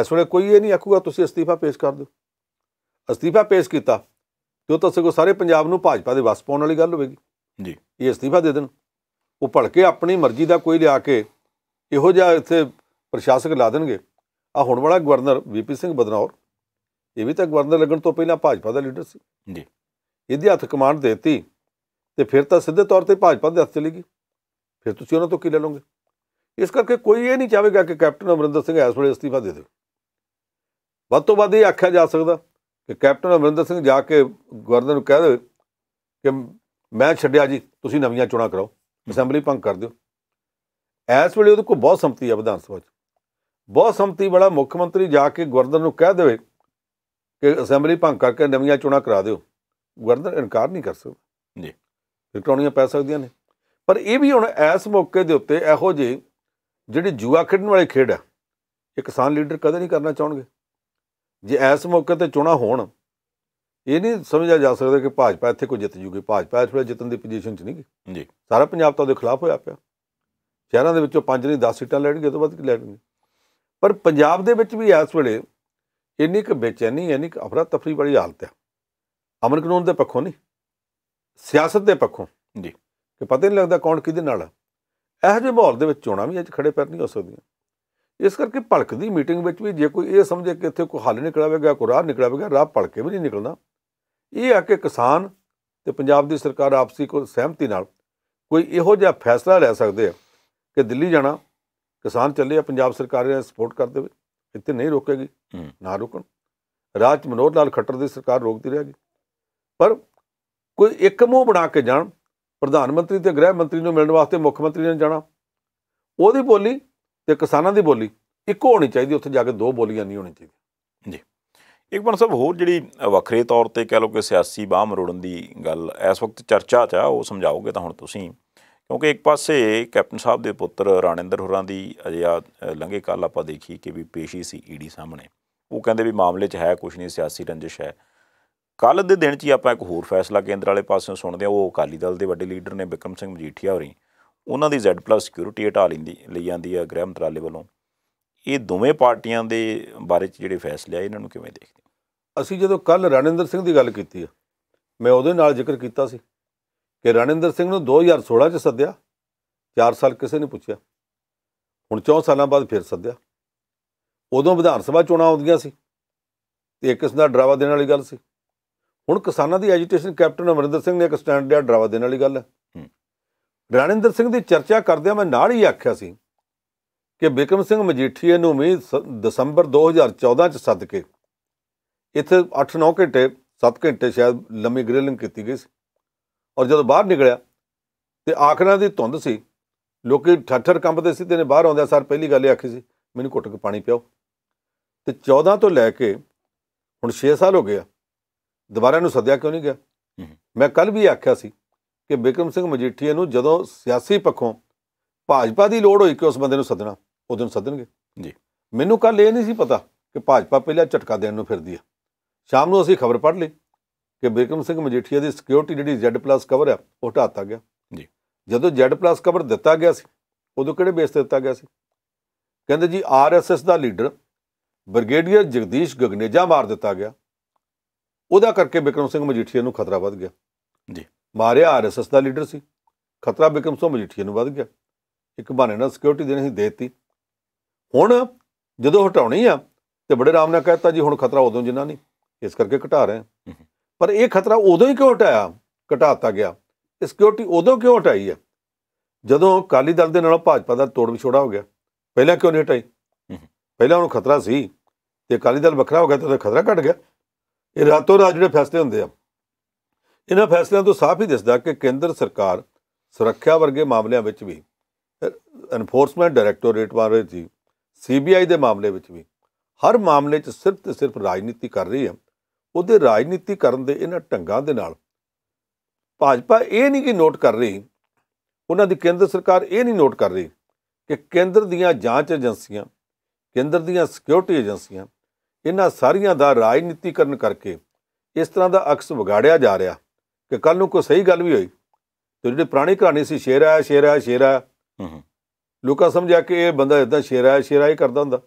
ਇਸ ਵੇਲੇ ਕੋਈ ਇਹ ਨਹੀਂ ਆਖੂਗਾ ਤੁਸੀਂ ਅਸਤੀਫਾ ਪੇਸ਼ ਕਰ ਦਿਓ ਅਸਤੀਫਾ ਪੇਸ਼ ਕੀਤਾ ਤੇ ਉਹ ਤਾਂ ਸਗੋਂ ਸਾਰੇ ਪੰਜਾਬ ਨੂੰ ਭਾਜਪਾ ਦੇ ਵਸ ਪਾਉਣ ਵਾਲੀ ਗੱਲ ਹੋਵੇਗੀ ਜੀ ਇਹ ਅਸਤੀਫਾ ਦੇ ਦੇਣ ਉਹ ਭੜਕੇ ਆਪਣੀ ਮਰਜ਼ੀ ਦਾ ਕੋਈ ਲਿਆ ਕੇ ਇਹੋ ਜਿਹਾ ਇੱਥੇ ਪ੍ਰਸ਼ਾਸਕ ਲਾ ਦੇਣਗੇ ਆ ਹੁਣ ਵਾਲਾ ਗਵਰਨਰ ਵੀਪੀ ਸਿੰਘ ਬਦਨੌਰ ਇਹ ਵੀ ਤਾਂ ਗਵਰਨਰ ਲੱਗਣ ਤੋਂ ਪਹਿਲਾਂ ਭਾਜਪਾ ਦਾ ਲੀਡਰ ਸੀ ਜੀ ਇਹਦੇ ਹੱਥ ਕਮਾਂਡ ਦੇਤੀ ਤੇ ਫਿਰ ਤਾਂ ਸਿੱਧੇ ਤੌਰ ਤੇ ਭਾਜਪਾ ਦੇ ਹੱਥ ਚਲੀ ਗਈ ਫਿਰ ਤੁਸੀਂ ਉਹਨਾਂ ਤੋਂ ਕੀ ਲੈ ਲਓਗੇ ਇਸ ਕਰਕੇ ਕੋਈ ਇਹ ਨਹੀਂ ਚਾਹੇਗਾ ਕਿ ਕੈਪਟਨ ਅਮਰਿੰਦਰ ਸਿੰਘ ਇਸ ਵੇਲੇ ਅਸਤੀਫਾ ਦੇ ਦੇਵੇ ਵੱਧ ਤੋਂ ਵੱਧ ਇਹ ਆਖਿਆ ਜਾ ਸਕਦਾ ਕਿ ਕੈਪਟਨ ਅਮਰਿੰਦਰ ਸਿੰਘ ਜਾ ਕੇ ਗਵਰਨਰ ਨੂੰ ਕਹਿ ਦੇਵੇ ਕਿ ਮੈਂ ਛੱਡਿਆ ਜੀ ਤੁਸੀਂ ਨਵੀਆਂ ਚੋਣਾਂ ਕਰਾਓ ਅਸੈਂਬਲੀ ਭੰਗ ਕਰ ਦਿਓ ਇਸ ਵੇਲੇ ਉਹਦੇ ਕੋਲ ਬਹੁਤ ਸੰਪਤੀ ਹੈ ਵਿਧਾਨ ਸਭਾ 'ਚ ਬਹੁਤ ਸੰਪਤੀ ਵਾਲਾ ਮੁੱਖ ਮੰਤਰੀ ਜਾ ਕੇ ਗਵਰਨਰ ਨੂੰ ਕਹਿ ਦੇਵੇ ਕਿ ਅਸੈਂਬਲੀ ਭੰਗ ਕਰਕੇ ਨਵੀਆਂ ਚੋਣਾਂ ਕਰਾ ਦਿਓ ਗਵਰਨਰ ਇਨਕਾਰ ਨਹੀਂ ਕਰ ਸਕਦਾ ਜੀ ਇਲੈਕਟ੍ਰੋਨੀਆਂ ਪੈ ਸਕਦੀਆਂ ਨੇ ਪਰ ਇਹ ਵੀ ਹੁਣ ਇਸ ਮੌਕੇ ਦੇ ਉੱਤੇ ਇਹੋ ਜਿਹੇ ਜਿਹੜੇ ਜੂਆ ਖੇਡਣ ਵਾਲੇ ਖੇਡ ਆ ਇਹ ਕਿਸਾਨ ਲੀਡਰ ਕਦੇ ਨਹੀਂ ਕਰਨਾ ਚਾਹਣਗੇ ਜੇ ਇਸ ਮੌਕੇ ਤੇ ਚੋਣਾਂ ਹੋਣ ਇਹ ਨਹੀਂ ਸਮਝਿਆ ਜਾ ਸਕਦਾ ਕਿ ਭਾਜਪਾ ਇੱਥੇ ਕੋਈ ਜਿੱਤ ਜੂਗੀ ਭਾਜਪਾ ਇਸ ਵੇਲੇ ਜਿੱਤਣ ਦੀ ਪੋਜੀਸ਼ਨ 'ਚ ਨਹੀਂ ਗਈ ਜੀ ਸਾਰਾ ਪੰਜਾਬ ਤਾਂ ਉਹਦੇ ਖਿਲਾਫ ਹੋਇਆ ਪਿਆ ਸ਼ਹਿਰਾਂ ਦੇ ਵਿੱਚੋਂ 5 ਨਹੀਂ 10 ਸੀਟਾਂ ਲੈਣਗੇ ਤੋਂ ਵੱਧ ਕੀ ਲੈਣਗੇ ਪਰ ਪੰਜਾਬ ਦੇ ਵਿੱਚ ਵੀ ਇਸ ਵੇਲੇ ਇੰਨੀ ਕਿ ਬੇਚੈਨੀ ਇੰਨੀ ਕਿ ਅਫਰਾ ਤਫਰੀ ਵਾਲੀ ਹਾਲਤ ਹੈ ਅਮਨ ਕਾਨੂੰਨ ਦੇ ਪੱਖੋਂ ਨਹੀਂ ਸਿਆਸਤ ਦੇ ਪੱਖੋਂ ਜੀ ਕਿ ਪਤਾ ਨਹੀਂ ਲੱਗਦਾ ਕੌਣ ਕਿਹਦੇ ਨਾਲ ਇਹੋ ਜਿਹੇ ਮਾਹੌਲ ਦੇ ਵਿੱਚ ਚੋਣਾਂ ਵੀ ਅੱਜ ਖੜੇ ਪੈਰ ਨਹੀਂ ਹੋ ਸਕਦੀਆਂ ਇਸ ਕਰਕੇ ਭਲਕ ਦੀ ਮੀਟਿੰਗ ਵਿੱਚ ਵੀ ਜੇ ਕੋਈ ਇਹ ਸਮਝੇ ਕਿ ਇੱਥੇ ਕੋਈ ਹੱਲ ਨਿਕਲਾਵੇਗਾ ਕੋਈ ਰਾਹ ਨਿਕਲਾਵੇਗਾ ਰਾਹ ਭਲਕੇ ਵੀ ਨਹੀਂ ਨਿਕਲਣਾ ਇਹ ਆ ਕਿ ਕਿਸਾਨ ਤੇ ਪੰਜਾਬ ਦੀ ਸਰਕਾਰ ਆਪਸੀ ਕੋ ਸਹਿਮਤੀ ਨਾਲ ਕੋਈ ਇਹੋ ਜਿਹਾ ਫੈਸਲਾ ਲੈ ਸਕਦੇ ਆ ਕਿ ਦਿੱਲੀ ਜਾਣਾ ਕਿਸਾਨ ਚੱਲੇ ਆ ਪੰਜਾਬ ਸਰਕਾਰ ਨੇ ਸਪੋਰਟ ਕਰ ਦੇਵੇ ਇੱਥੇ ਨਹੀਂ ਰੋਕੇਗੀ ਨਾ ਰੁਕਣ ਰਾਜ ਮਨੋਹਰ ਲਾਲ ਖੱਟਰ ਦੀ ਸਰਕਾਰ ਰੋਕਦੀ ਰਹੇਗੀ ਪਰ ਕੋਈ ਇੱਕ ਮੂੰਹ ਬਣਾ ਕੇ ਜਾਣ ਪ੍ਰਧਾਨ ਮੰਤਰੀ ਤੇ ਗ੍ਰਹਿ ਮੰਤਰੀ ਨੂੰ ਮਿਲਣ ਵਾਸਤੇ ਮੁੱਖ ਮੰਤਰੀ ਨੇ ਜਾਣਾ ਉਹਦੀ ਬੋਲੀ ਤੇ ਕਿਸਾਨਾਂ ਦੀ ਬੋਲੀ ਇੱਕੋ ਹੋਣੀ ਚਾਹੀਦੀ ਉੱਥੇ ਜਾ ਕੇ ਦੋ ਬੋਲੀਆਂ ਨਹੀਂ ਹੋਣੀ ਚਾਹੀਦੀ ਜੀ ਇੱਕ ਬਣ ਸਭ ਹੋਰ ਜਿਹੜੀ ਵੱਖਰੇ ਤੌਰ ਤੇ ਕਹਿ ਲੋ ਕਿ ਸਿਆਸੀ ਬਾਹ ਮਰੋੜਨ ਦੀ ਗੱਲ ਇਸ ਵਕਤ ਚਰਚਾ 'ਚ ਆ ਉਹ ਸਮਝਾਓਗੇ ਤਾਂ ਹੁਣ ਤੁਸੀਂ ਕਿਉਂਕਿ ਇੱਕ ਪਾਸੇ ਕੈਪਟਨ ਸਾਹਿਬ ਦੇ ਪੁੱਤਰ ਰਾਣਿੰਦਰ ਹੋਰਾਂ ਦੀ ਅਜਿਹਾ ਲੰਘੇ ਕੱਲ ਆਪਾਂ ਦੇਖੀ ਕਿ ਵੀ ਪੇਸ਼ੀ ਸੀ ਈਡੀ ਸਾਹਮਣੇ ਉਹ ਕਹਿੰਦੇ ਵੀ ਮਾਮਲੇ 'ਚ ਹੈ ਕੁਝ ਨਹੀਂ ਸਿਆਸੀ ਰੰਜਿਸ਼ ਹੈ ਕੱਲ ਦੇ ਦਿਨ 'ਚ ਹੀ ਆਪਾਂ ਇੱਕ ਹੋਰ ਫੈਸਲਾ ਕੇਂਦਰ ਵਾਲੇ ਪਾਸਿਓਂ ਸੁਣਦੇ ਆ ਉਹ ਅਕਾਲੀ ਦਲ ਦੇ ਵੱਡੇ ਲੀਡਰ ਨੇ ਬਿਕਰਮ ਸਿੰਘ ਮਜੀਠੀਆ ਹੋਰੀ ਉਹਨਾਂ ਦੀ Z+ ਸਿਕਿਉਰਿਟੀ ਹਟਾ ਲਿੰਦੀ ਲਈ ਜਾਂਦੀ ਆ ਗ੍ਰਹਿ ਮੰਤਰਾਲੇ ਵੱਲੋਂ ਇਹ ਦੋਵੇਂ ਪਾਰਟੀਆਂ ਦੇ ਬਾਰੇ 'ਚ ਜਿਹੜੇ ਫੈਸਲੇ ਆ ਇਹਨਾਂ ਨੂੰ ਕਿਵੇਂ ਦੇਖਦੇ ਅਸੀਂ ਜਦੋਂ ਕੱਲ ਰਣਿੰਦਰ ਸਿੰਘ ਦੀ ਗੱਲ ਕੀਤੀ ਆ ਮੈਂ ਉਹਦੇ ਨਾਲ ਜ਼ਿਕਰ ਕੀਤਾ ਸੀ ਕਿ ਰਣਿੰਦਰ ਸਿੰਘ ਨੂੰ 2016 'ਚ ਸੱਦਿਆ 4 ਸਾਲ ਕਿਸੇ ਨੇ ਪੁੱਛਿਆ ਹੁਣ 4 ਸਾਲਾਂ ਬਾਅਦ ਫਿਰ ਸੱਦਿਆ ਉਦੋਂ ਵਿਧਾਨ ਸਭਾ ਚੋਣਾਂ ਆਉਂਦੀਆਂ ਸੀ ਤੇ ਇੱਕ ਕਿਸਮ ਦਾ ਡਰਾਵਾ ਦੇਣ ਵਾਲੀ ਗੱਲ ਸੀ ਹੁਣ ਕਿਸਾਨਾਂ ਦੀ ਐਜੀਟੇਸ਼ਨ ਕੈਪਟਨ ਅਮਰਿੰਦਰ ਸਿੰਘ ਨੇ ਇੱਕ ਸਟੈਂਡ ਲਿਆ ਡਰਾਵਾ ਦੇਣ ਵਾਲੀ ਗੱਲ ਰਣਿੰਦਰ ਸਿੰਘ ਦੀ ਚਰਚਾ ਕਰਦਿਆਂ ਮੈਂ ਨਾਲ ਹੀ ਆਖਿਆ ਸੀ ਕਿ ਬਿਕਰਮ ਸਿੰਘ ਮਜੀਠੀਏ ਨੂੰ ਵੀ ਦਸੰਬਰ 2014 ਚ ਸੱਦ ਕੇ ਇੱਥੇ 8-9 ਘੰਟੇ 7 ਘੰਟੇ ਸ਼ਾਇਦ ਲੰਮੀ ਗ੍ਰਿਲਿੰਗ ਕੀਤੀ ਗਈ ਸੀ ਔਰ ਜਦੋਂ ਬਾਹਰ ਨਿਕਲਿਆ ਤੇ ਆਖਰਾਂ ਦੀ ਧੁੰਦ ਸੀ ਲੋਕੀ ਠੱਠਰ ਕੰਬਦੇ ਸੀ ਤੇ ਨੇ ਬਾਹਰ ਆਉਂਦਿਆਂ ਸਰ ਪਹਿਲੀ ਗੱਲ ਇਹ ਆਖੀ ਸੀ ਮੈਨੂੰ ਘੁੱਟ ਕੇ ਪਾਣੀ ਪਿਓ ਤੇ 14 ਤੋਂ ਲੈ ਕੇ ਹੁਣ 6 ਸਾਲ ਹੋ ਗਏ ਆ ਦੁਬਾਰਾ ਨੂੰ ਸੱਦਿਆ ਕਿਉਂ ਨਹੀਂ ਗਿਆ ਮੈਂ ਕੱਲ ਵੀ ਆਖਿਆ ਸੀ ਕਿ ਬਿਕਰਮ ਸਿੰਘ ਮਜੀਠੀਆ ਨੂੰ ਜਦੋਂ ਸਿਆਸੀ ਪੱਖੋਂ ਭਾਜਪਾ ਦੀ ਲੋੜ ਹੋਈ ਕਿ ਉਸ ਬੰਦੇ ਨੂੰ ਸੱਦਣਾ ਦਿਨ ਸੱਦਣਗੇ ਜੀ ਮੈਨੂੰ ਕੱਲ ਇਹ ਨਹੀਂ ਸੀ ਪਤਾ ਕਿ ਭਾਜਪਾ ਪਹਿਲਾਂ ਝਟਕਾ ਦੇਣ ਨੂੰ ਫਿਰਦੀ ਆ ਸ਼ਾਮ ਨੂੰ ਅਸੀਂ ਖਬਰ ਪੜ੍ਹ ਲਈ ਕਿ ਬਿਕਰਮ ਸਿੰਘ ਮਜੀਠੀਆ ਦੀ ਸਿਕਿਉਰਿਟੀ ਜਿਹੜੀ Z+ ਕਵਰ ਆ ਉਹ ਹਟਾਤਾ ਗਿਆ ਜੀ ਜਦੋਂ Z+ ਕਵਰ ਦਿੱਤਾ ਗਿਆ ਸੀ ਉਦੋਂ ਕਿਹੜੇ ਬੇਸ ਤੇ ਦਿੱਤਾ ਗਿਆ ਸੀ ਕਹਿੰਦੇ ਜੀ ਆਰਐਸਐਸ ਦਾ ਲੀਡਰ ਬ੍ਰਿਗੇਡੀਅਰ ਜਗਦੀਸ਼ ਗਗਨੇਜਾ ਮਾਰ ਦਿੱਤਾ ਗਿਆ ਉਹਦਾ ਕਰਕੇ ਬਿਕਰਮ ਸਿੰਘ ਮਜੀਠੀਆ ਨੂੰ ਖਤਰਾ ਵੱਧ ਗਿਆ ਜੀ ਮਾਰਿਆ ਆਰਐਸਐਸ ਦਾ ਲੀਡਰ ਸੀ ਖਤਰਾ ਬਿਕਰਮ ਸਿੰਘ ਮਜੀਠੀਆ ਨੂੰ ਵੱਧ ਗਿਆ ਇੱਕ ਬਹਾਨੇ ਨਾਲ ਸਿਕਿਉਰਿਟੀ ਦੇਣੀ ਸੀ ਦੇਤੀ ਹੁਣ ਜਦੋਂ ਹਟਾਉਣੀ ਆ ਤੇ ਬੜੇ ਆਰਾਮ ਨਾਲ ਕਹਿਤਾ ਜੀ ਹੁਣ ਖਤਰਾ ਉਦੋਂ ਜਿੰਨਾ ਨਹੀਂ ਇਸ ਕਰਕੇ ਘਟਾ ਰਹੇ ਪਰ ਇਹ ਖਤਰਾ ਉਦੋਂ ਹੀ ਕਿਉਂ ਹਟਾਇਆ ਘਟਾਤਾ ਗਿਆ ਸਿਕਿਉਰਿਟੀ ਉਦੋਂ ਕਿਉਂ ਹਟਾਈ ਆ ਜਦੋਂ ਕਾਲੀ ਦਲ ਦੇ ਨਾਲ ਭਾਜਪਾ ਦਾ ਤੋੜ ਵਿਛੋੜਾ ਹੋ ਗਿਆ ਪਹਿਲਾਂ ਕਿਉਂ ਨਹੀਂ ਹਟਾਈ ਪਹਿਲਾਂ ਉਹਨੂੰ ਖਤਰਾ ਸੀ ਤੇ ਅਕਾਲੀ ਦਲ ਵੱਖਰਾ ਹੋ ਗਿਆ ਤਾਂ ਖਤਰਾ ਘਟ ਗਿਆ ਇਹ ਰਾਤੋਂ ਰਾਤ ਜਿਹੜੇ ਫੈਸਲੇ ਹੁੰਦੇ ਆ ਇਹਨਾਂ ਫੈਸਲਿਆਂ ਤੋਂ ਸਾਫ਼ ਹੀ ਦਿਸਦਾ ਕਿ ਕੇਂਦਰ ਸਰਕਾਰ ਸੁਰੱਖਿਆ ਵਰਗੇ ਮਾਮਲਿਆਂ ਵਿੱਚ ਵੀ ਐਨਫੋਰਸਮੈਂਟ ਡਾਇਰੈਕਟੋਰੇਟ ਵਾਰੇ ਜੀ ਸੀਬੀਆਈ ਦੇ ਮਾਮਲੇ ਵਿੱਚ ਵੀ ਹਰ ਮਾਮਲੇ 'ਚ ਸਿਰਫ ਤੇ ਸਿਰਫ ਰਾਜਨੀਤੀ ਕਰ ਰਹੀ ਹੈ ਉਹਦੇ ਰਾਜਨੀਤੀ ਕਰਨ ਦੇ ਇਹਨਾਂ ਢੰਗਾਂ ਦੇ ਨਾਲ ਭਾਜਪਾ ਇਹ ਨਹੀਂ ਕਿ ਨੋਟ ਕਰ ਰਹੀ ਉਹਨਾਂ ਦੀ ਕੇਂਦਰ ਸਰਕਾਰ ਇਹ ਨਹੀਂ ਨੋਟ ਕਰ ਰਹੀ ਕਿ ਕੇਂਦਰ ਦੀਆਂ ਜਾਂਚ ਏਜੰਸੀਆਂ ਕੇਂਦਰ ਦੀਆਂ ਸਿਕਿਉਰਿਟੀ ਏਜੰਸੀਆਂ ਇਹਨਾਂ ਸਾਰੀਆਂ ਦਾ ਰਾਜਨੀਤੀਕਰਨ ਕਰਕੇ ਇਸ ਤਰ੍ਹਾਂ ਦਾ ਅਕਸ ਵਿਗਾੜਿਆ ਜਾ ਰਿਹਾ ਕਿ ਕੱਲ ਨੂੰ ਕੋਈ ਸਹੀ ਗੱਲ ਵੀ ਹੋਈ ਤੇ ਜਿਹੜੇ ਪੁਰਾਣੀ ਕਹਾਣੀ ਸੀ ਸ਼ੇਰ ਆਇਆ ਸ਼ੇਰ ਆਇਆ ਸ਼ੇਰ ਆਇਆ ਲੋਕਾਂ ਸਮਝਿਆ ਕਿ ਇਹ ਬੰਦਾ ਇਦਾਂ ਸ਼ੇਰ ਆਇਆ ਸ਼ੇਰ ਆਇਆ ਕਰਦਾ ਹੁੰਦਾ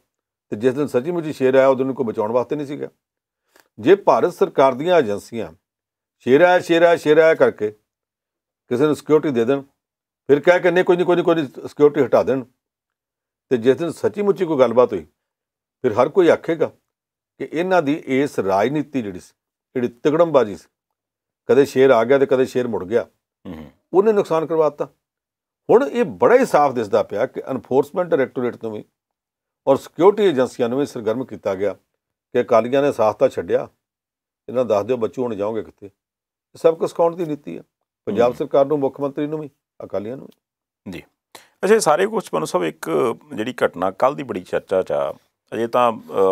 ਤੇ ਜਿਸ ਦਿਨ ਸੱਚੀ ਮੁੱਚੀ ਸ਼ੇਰ ਆਇਆ ਉਹਦੋਂ ਦਿਨ ਕੋਈ ਬਚਾਉਣ ਵਾਸਤੇ ਨਹੀਂ ਸੀਗਾ ਜੇ ਭਾਰਤ ਸਰਕਾਰ ਦੀਆਂ ਏਜੰਸੀਆਂ ਸ਼ੇਰ ਆਇਆ ਸ਼ੇਰ ਆਇਆ ਸ਼ੇਰ ਆਇਆ ਕਰਕੇ ਕਿਸੇ ਨੂੰ ਸਿਕਿਉਰਿਟੀ ਦੇ ਦੇਣ ਫਿਰ ਕਹਿ ਕੇ ਨਹੀਂ ਕੋਈ ਨਹੀਂ ਕੋਈ ਨਹੀਂ ਸਿਕਿਉਰਿਟੀ ਹਟਾ ਦੇਣ ਤੇ ਜਿਸ ਦਿਨ ਸੱਚੀ ਮੁੱਚੀ ਕੋਈ ਗੱਲਬਾਤ ਹੋਈ ਫਿਰ ਹਰ ਕੋਈ ਆਖੇਗਾ ਕਿ ਇਹਨਾਂ ਦੀ ਇਸ ਰਾਜਨੀਤੀ ਜਿਹੜੀ ਸੀ ਜਿਹੜੀ ਤਗੜਮਬਾਜ਼ੀ ਸੀ ਕਦੇ ਸ਼ੇਰ ਆ ਗਿਆ ਤੇ ਕਦੇ ਸ਼ੇਰ ਮੁੜ ਗਿਆ ਉਹਨੇ ਨੁਕਸਾਨ ਕਰਵਾਤਾ ਹੁਣ ਇਹ ਬੜਾ ਹੀ ਸਾਫ਼ ਦਿਸਦਾ ਪਿਆ ਕਿ ਐਨਫੋਰਸਮੈਂਟ ਡਾਇਰੈਕਟੋਰੇਟ ਤੋਂ ਵੀ ਔਰ ਸਿਕਿਉਰਿਟੀ ਏਜੰਸੀਆਂ ਨੂੰ ਵੀ ਸਰਗਰਮ ਕੀਤਾ ਗਿਆ ਕਿ ਅਕਾਲੀਆਂ ਨੇ ਸਾਫ਼ ਤਾਂ ਛੱਡਿਆ ਇਹਨਾਂ ਦੱਸ ਦਿਓ ਬੱਚੂ ਹੁਣ ਜਾਓਗੇ ਕਿੱਥੇ ਸਭ ਕੁਝ ਸਿਖਾਉਣ ਦੀ ਨੀਤੀ ਹੈ ਪੰਜਾਬ ਸਰਕਾਰ ਨੂੰ ਮੁੱਖ ਮੰਤਰੀ ਨੂੰ ਵੀ ਅਕਾਲੀਆਂ ਨੂੰ ਜੀ ਅਜੇ ਸਾਰੇ ਕੁਝ ਮਨੂ ਸਭ ਇੱਕ ਜਿਹੜੀ ਘਟਨਾ ਕੱਲ ਦੀ ਬੜੀ ਚਰਚਾ 'ਚ ਆ ਅਜੇ ਤਾਂ